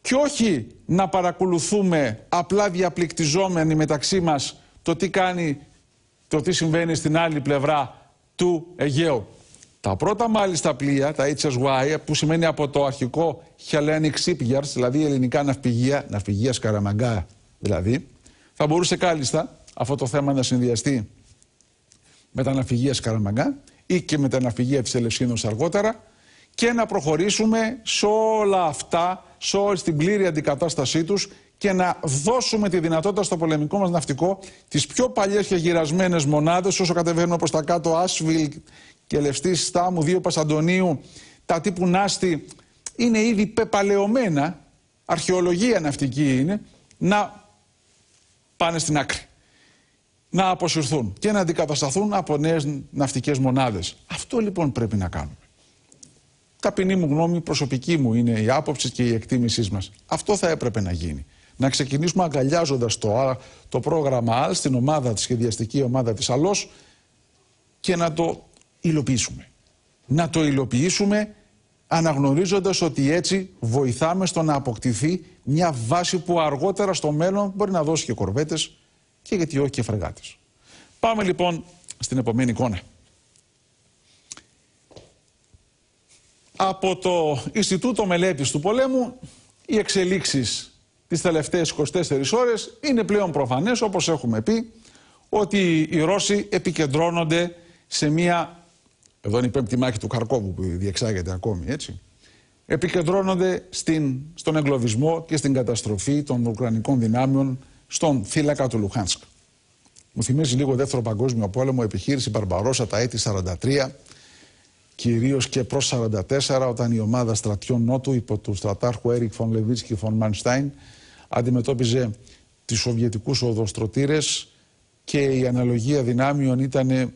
Και όχι να παρακολουθούμε απλά διαπληκτιζόμενοι μεταξύ μας το τι κάνει το τι συμβαίνει στην άλλη πλευρά του Αιγαίου. Τα πρώτα μάλιστα πλοία, τα HSY, που σημαίνει από το αρχικό Hellenic Shipyards, δηλαδή ελληνικά ναυπηγεία, ναυπηγείας Σκαραμαγκά δηλαδή, θα μπορούσε κάλλιστα αυτό το θέμα να συνδυαστεί με τα ναυπηγείας Σκαραμαγκά ή και με τα ναυπηγεία της Ελευσίνος αργότερα και να προχωρήσουμε σε όλα αυτά, σε την πλήρη αντικατάστασή τους και να δώσουμε τη δυνατότητα στο πολεμικό μας ναυτικό τις πιο παλιές και γυρασμένες μονάδες όσο κατεβαίνουμε προς τα κάτω Άσβιλ και Λευστής Στάμου, δύο Πασαντονίου, τα τύπου Νάστη είναι ήδη πεπαλαιωμένα, αρχαιολογία ναυτική είναι, να πάνε στην άκρη. Να αποσυρθούν και να αντικατασταθούν από νέες ναυτικές μονάδες. Αυτό λοιπόν πρέπει να κάνουμε. Ταπεινή μου γνώμη, προσωπική μου είναι η άποψη και η εκτίμησή μας. Αυτό θα έπρεπε να γίνει να ξεκινήσουμε αγκαλιάζοντας το, το πρόγραμμα ΑΛ στην ομάδα, τη σχεδιαστική ομάδα της ΑΛΟΣ και να το υλοποιήσουμε. Να το υλοποιήσουμε αναγνωρίζοντας ότι έτσι βοηθάμε στο να αποκτηθεί μια βάση που αργότερα στο μέλλον μπορεί να δώσει και κορβέτες και γιατί όχι και φρεγάτες. Πάμε λοιπόν στην επόμενη εικόνα. Από το Ινστιτούτο Μελέτης του Πολέμου οι εξελίξεις τις τελευταίες 24 ώρες είναι πλέον προφανές όπως έχουμε πει ότι οι Ρώσοι επικεντρώνονται σε μια εδώ είναι η πέμπτη μάχη του Καρκόβου που διεξάγεται ακόμη έτσι επικεντρώνονται στην, στον εγκλωβισμό και στην καταστροφή των Ουκρανικών δυνάμεων στον θύλακα του Λουχάνσκ. Μου θυμίζει λίγο δεύτερο παγκόσμιο πόλεμο, επιχείρηση Μπαρμπαρόσα τα έτη 43, κυρίως και προς 44 όταν η ομάδα στρατιών Νότου υπό του στρατάρχου Έρικ Φων Λεβίτσκι Φων Μανστάιν αντιμετώπιζε του Σοβιετικούς οδοστρωτήρες και η αναλογία δυνάμειων ήταν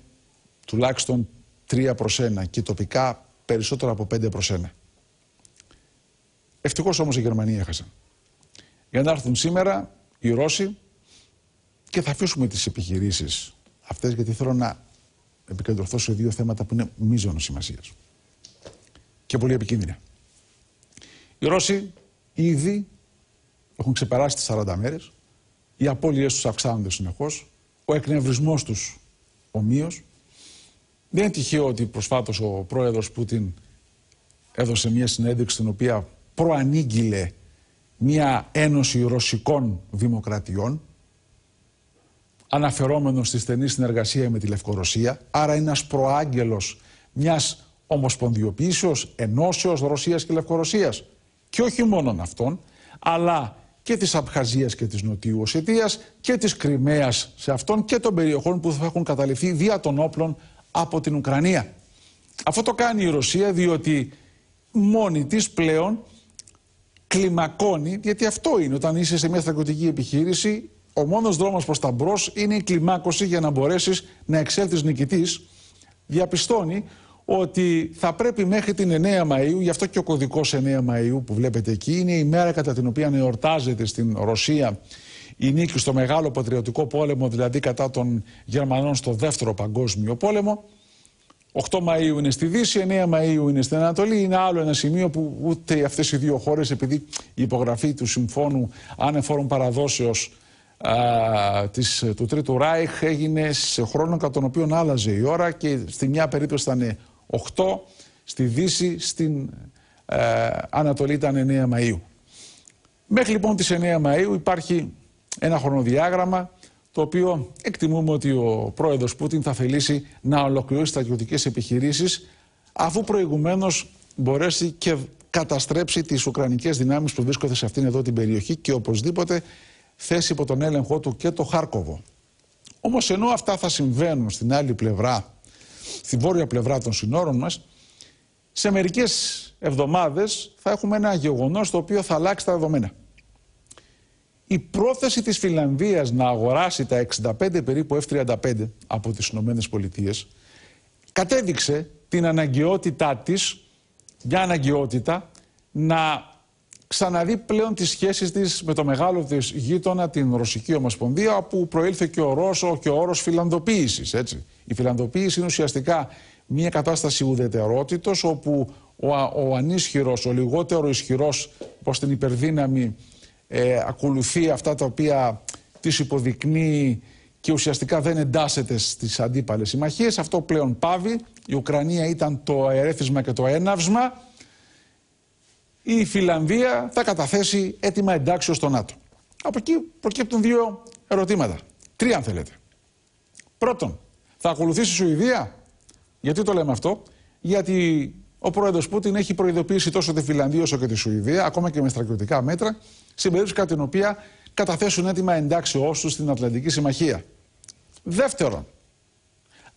τουλάχιστον 3 προς 1 και τοπικά περισσότερο από 5 προ 1. Ευτυχώς όμως οι Γερμανοί έχασαν. Για να έρθουν σήμερα οι Ρώσοι και θα αφήσουμε τις επιχειρήσεις αυτές γιατί θέλω να επικεντρωθώ σε δύο θέματα που είναι μίζωνος σημασίας. Και πολύ επικίνδυνα. Οι Ρώσοι ήδη έχουν ξεπεράσει τις 40 μέρες, οι απώλειές τους αυξάνονται συνεχώς, ο εκνευρισμός τους ομοίως. Δεν είναι τυχαίο ότι προσφάτως ο πρόεδρος Πούτιν έδωσε μια συνέντευξη στην οποία προανήγγειλε μια ένωση ρωσικών δημοκρατιών αναφερόμενος στη στενή συνεργασία με τη Λευκορωσία, άρα ένας προάγγελος μιας ομοσπονδιοποιήσεω, ενώσεως Ρωσίας και Λευκορωσίας. Και όχι μόνον αυτών, αλλά και της Απχαζίας και της Νοτιού οσυτία και της Κρυμαίας σε αυτόν και των περιοχών που θα έχουν καταληφθεί δια των όπλων από την Ουκρανία. Αυτό το κάνει η Ρωσία διότι μόνη της πλέον κλιμακώνει, γιατί αυτό είναι όταν είσαι σε μια στρατιωτική επιχείρηση ο μόνος δρόμος προς τα μπρος είναι η κλιμάκωση για να μπορέσεις να εξέλθεις νικητής. Διαπιστώνει ότι θα πρέπει μέχρι την 9 Μαΐου, γι' αυτό και ο κωδικός 9 Μαΐου που βλέπετε εκεί, είναι η μέρα κατά την οποία εορτάζεται στην Ρωσία η νίκη στο μεγάλο πατριωτικό πόλεμο, δηλαδή κατά των Γερμανών στο δεύτερο παγκόσμιο πόλεμο. 8 Μαΐου είναι στη Δύση, 9 Μαΐου είναι στην Ανατολή. Είναι άλλο ένα σημείο που ούτε αυτές οι δύο χώρες, επειδή η υπογραφή του συμφώνου ανεφόρων παραδόσεως α, της, του Τρίτου Ράιχ έγινε σε χρόνο κατά τον οποίο άλλαζε η ώρα και στη μια περίπτωση ήταν 8, στη Δύση, στην ε, Ανατολή ήταν 9 Μαΐου. Μέχρι λοιπόν τις 9 Μαΐου υπάρχει ένα χρονοδιάγραμμα το οποίο εκτιμούμε ότι ο πρόεδρος Πούτιν θα θελήσει να ολοκληρώσει στρατιωτικές επιχειρήσεις αφού προηγουμένως μπορέσει και καταστρέψει τις Ουκρανικές δυνάμεις που βρίσκονται σε αυτήν εδώ την περιοχή και οπωσδήποτε θέσει υπό τον έλεγχό του και το Χάρκοβο. Όμως ενώ αυτά θα συμβαίνουν στην άλλη πλευρά, στην βόρεια πλευρά των συνόρων μας, σε μερικές εβδομάδες θα έχουμε ένα γεγονός το οποίο θα αλλάξει τα δεδομένα. Η πρόθεση της Φιλανδίας να αγοράσει τα 65 περίπου F-35 από τις Ηνωμένες Πολιτείες κατέδειξε την αναγκαιότητά της, για αναγκαιότητα να ξαναδεί πλέον τις σχέσεις της με το μεγάλο της γείτονα, την Ρωσική Ομοσπονδία, όπου προήλθε και ο Ρώσο και ο όρος φιλανδοποίησης, έτσι. Η φιλανδοποίηση είναι ουσιαστικά μια κατάσταση ουδετερότητος, όπου ο, ο ανίσχυρος, ο λιγότερο ισχυρός προς την υπερδύναμη ε, ακολουθεί αυτά τα οποία τις υποδεικνύει και ουσιαστικά δεν εντάσσεται στις αντίπαλες συμμαχίες. Αυτό πλέον πάβει. Η Ουκρανία ήταν το ερέθισμα και το έναυσμα η Φιλανδία θα καταθέσει έτοιμα εντάξεως στο ΝΑΤΟ. Από εκεί προκύπτουν δύο ερωτήματα. Τρία αν θέλετε. Πρώτον, θα ακολουθήσει η Σουηδία. Γιατί το λέμε αυτό. Γιατί ο πρόεδρος Πούτιν έχει προειδοποιήσει τόσο τη Φιλανδία όσο και τη Σουηδία, ακόμα και με στρατιωτικά μέτρα, στην περίπτωση κατά την οποία καταθέσουν έτοιμα εντάξεώς τους στην Ατλαντική Συμμαχία. Δεύτερον,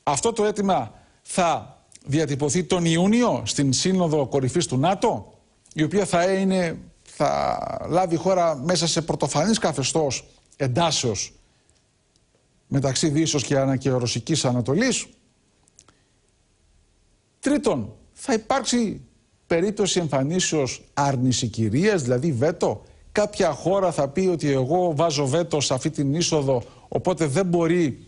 αυτό το αίτημα θα διατυπωθεί τον Ιούνιο στην Σύνοδο Κορυφής του ΝΑΤΟ η οποία θα, είναι, θα λάβει χώρα μέσα σε πρωτοφανής καθεστώς εντάσεως μεταξύ Δύσεως και Ανακαιορωσικής Ανατολής. Τρίτον, θα υπάρξει περίπτωση εμφανίσεως άρνηση κυρίας, δηλαδή βέτο. Κάποια χώρα θα πει ότι εγώ βάζω βέτο σε αυτή την είσοδο, οπότε δεν μπορεί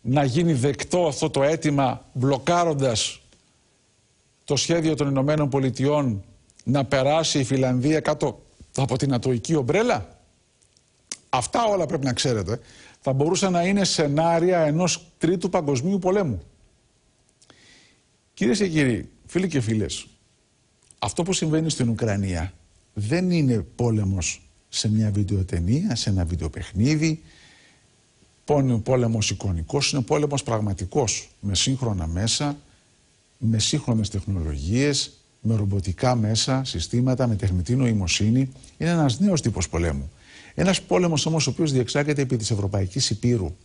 να γίνει δεκτό αυτό το αίτημα μπλοκάροντας το σχέδιο των Ηνωμένων Πολιτειών να περάσει η Φιλανδία κάτω από την ατοική ομπρέλα. Αυτά όλα πρέπει να ξέρετε. Θα μπορούσαν να είναι σενάρια ενός τρίτου παγκοσμίου πολέμου. Κυρίες και κύριοι, φίλοι και φίλες, αυτό που συμβαίνει στην Ουκρανία δεν είναι πόλεμος σε μια βιντεοτενία, σε ένα βιντεοπαιχνίδι. Πόλεμος εικονικός, είναι πόλεμος πραγματικός, με σύγχρονα μέσα, με σύγχρονες τεχνολογίες, με ρομποτικά μέσα, συστήματα, με τεχνητή νοημοσύνη, είναι ένας νέος τύπος πολέμου. Ένας πόλεμος όμως ο οποίος διεξάγεται επί της Ευρωπαϊκής Υπήρου.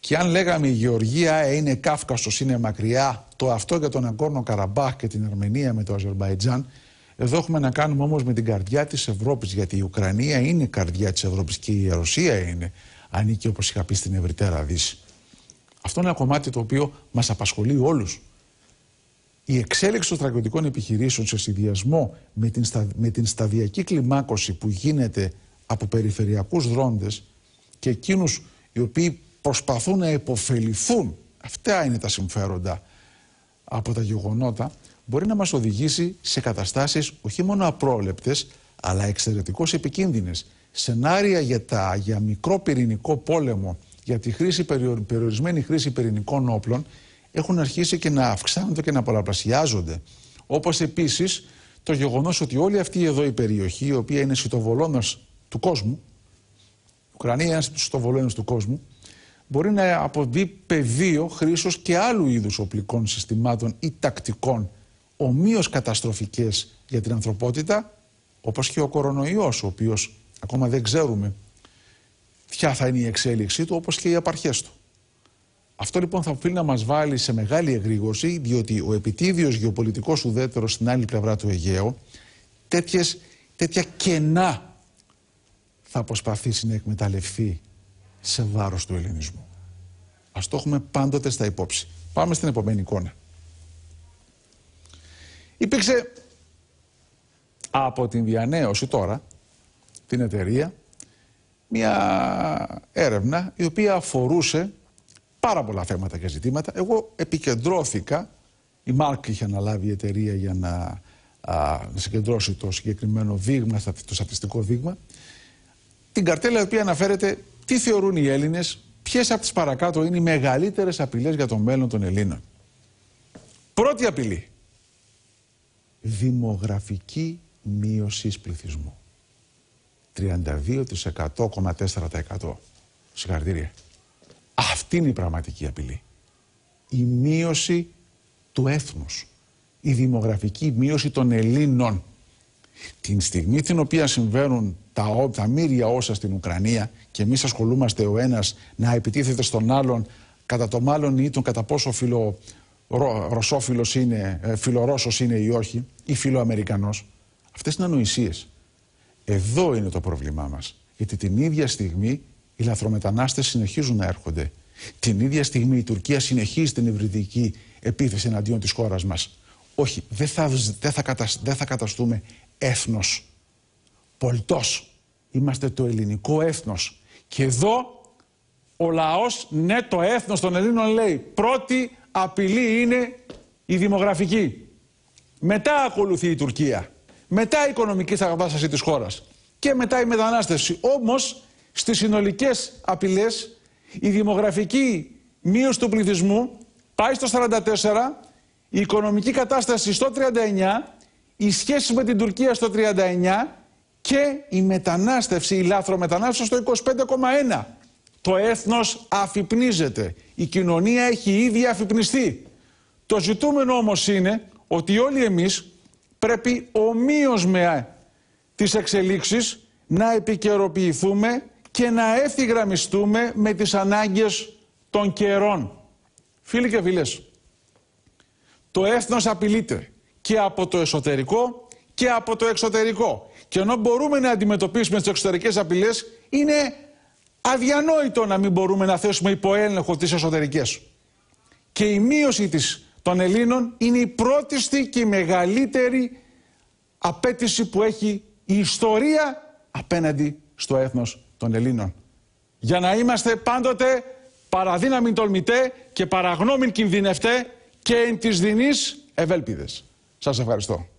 Και αν λέγαμε η Γεωργία είναι Κάφκασο, είναι μακριά, το αυτό για τον Αγκόρνο Καραμπάχ και την Αρμενία με το Αζερβαϊτζάν, εδώ έχουμε να κάνουμε όμως με την καρδιά της Ευρώπης. Γιατί η Ουκρανία είναι η καρδιά της Ευρώπης και η Ρωσία είναι, ανήκει όπως είχα πει στην ευρυτέρα Δύση. Αυτό είναι ένα κομμάτι το οποίο μας απασχολεί όλους. Η εξέλιξη των στρατιωτικών επιχειρήσεων σε συνδυασμό με την, με την σταδιακή κλιμάκωση που γίνεται από περιφερειακούς δρόντες και εκείνους οι οποίοι προσπαθούν να υποφεληθούν, αυτά είναι τα συμφέροντα από τα γεγονότα, μπορεί να μας οδηγήσει σε καταστάσεις όχι μόνο απρόλεπτες, αλλά εξαιρετικώς επικίνδυνες. Σενάρια για, τα, για μικρό πυρηνικό πόλεμο, για τη χρήση, περιορισμένη χρήση πυρηνικών όπλων έχουν αρχίσει και να αυξάνονται και να πολλαπλασιάζονται. Όπως επίσης το γεγονός ότι όλη αυτή εδώ η περιοχή, η οποία είναι σιτοβολόνα του κόσμου, η Ουκρανία είναι σιτοβολόνα του κόσμου, μπορεί να αποβεί πεδίο χρήσεως και άλλου είδους οπλικών συστημάτων ή τακτικών ομοίως καταστροφικές για την ανθρωπότητα, όπως και ο κορονοϊός, ο οποίος ακόμα δεν ξέρουμε ποια θα είναι η εξέλιξή του, όπως και οι απαρχές του. Αυτό λοιπόν θα οφείλει να μας βάλει σε μεγάλη εγρήγορση, διότι ο επιτίδιος γεωπολιτικός ουδέτερος στην άλλη πλευρά του Αιγαίου τέτοια κενά θα προσπαθήσει να εκμεταλλευτεί σε βάρος του ελληνισμού. Ας το έχουμε πάντοτε στα υπόψη. Πάμε στην επόμενη εικόνα. Υπήρξε από την διανέωση τώρα την εταιρεία μια έρευνα η οποία αφορούσε πάρα πολλά θέματα και ζητήματα. Εγώ επικεντρώθηκα, η Μάρκ είχε αναλάβει η εταιρεία για να, α, συγκεντρώσει το συγκεκριμένο δείγμα, το στατιστικό δείγμα, την καρτέλα η οποία αναφέρεται τι θεωρούν οι Έλληνες, ποιες από τις παρακάτω είναι οι μεγαλύτερες απειλές για το μέλλον των Ελλήνων. Πρώτη απειλή. Δημογραφική μείωση πληθυσμού. 32,4%. Συγχαρητήρια. Αυτή είναι η πραγματική απειλή. Η μείωση του έθνους. Η δημογραφική μείωση των Ελλήνων. Την στιγμή την οποία συμβαίνουν τα, τα μύρια όσα στην Ουκρανία και εμείς ασχολούμαστε ο ένας να επιτίθεται στον άλλον κατά το μάλλον ή τον κατά πόσο φιλο, είναι, ε, είναι ή όχι ή φιλοαμερικανός. Αυτές είναι ανοησίες. Εδώ είναι το πρόβλημά μας. Γιατί την ίδια στιγμή οι λαθρομετανάστες συνεχίζουν να έρχονται. Την ίδια στιγμή η Τουρκία συνεχίζει την ευρυδική επίθεση εναντίον της χώρας μας. Όχι, δεν θα, δεν θα, κατασ, δεν θα καταστούμε έθνος, πολτός. Είμαστε το ελληνικό έθνος. Και εδώ ο λαός, ναι το έθνος των Ελλήνων λέει, πρώτη απειλή είναι η δημογραφική. Μετά ακολουθεί η Τουρκία. Μετά η οικονομική θαυμάσαση της χώρας. Και μετά η μετανάστευση. Όμως στις συνολικές απειλές η δημογραφική μείωση του πληθυσμού πάει στο 44, η οικονομική κατάσταση στο 39, οι σχέσεις με την Τουρκία στο 39 και η μετανάστευση, η λάθρομετανάστευση στο 25,1. Το έθνος αφυπνίζεται. Η κοινωνία έχει ήδη αφυπνιστεί. Το ζητούμενο όμως είναι ότι όλοι εμείς πρέπει ομοίως με τις εξελίξεις να επικαιροποιηθούμε και να ευθυγραμμιστούμε με τις ανάγκες των καιρών. Φίλοι και φίλες, το έθνος απειλείται και από το εσωτερικό και από το εξωτερικό. Και ενώ μπορούμε να αντιμετωπίσουμε τις εξωτερικές απειλές, είναι αδιανόητο να μην μπορούμε να θέσουμε υποέλεγχο τις εσωτερικές. Και η μείωση της των Ελλήνων είναι η πρώτη και η μεγαλύτερη απέτηση που έχει η ιστορία απέναντι στο έθνος των Ελλήνων. Για να είμαστε πάντοτε παραδύναμοι τολμητέ και παραγνώμην κινδυνευτέ και εν της δεινής ευέλπιδες. Σας ευχαριστώ.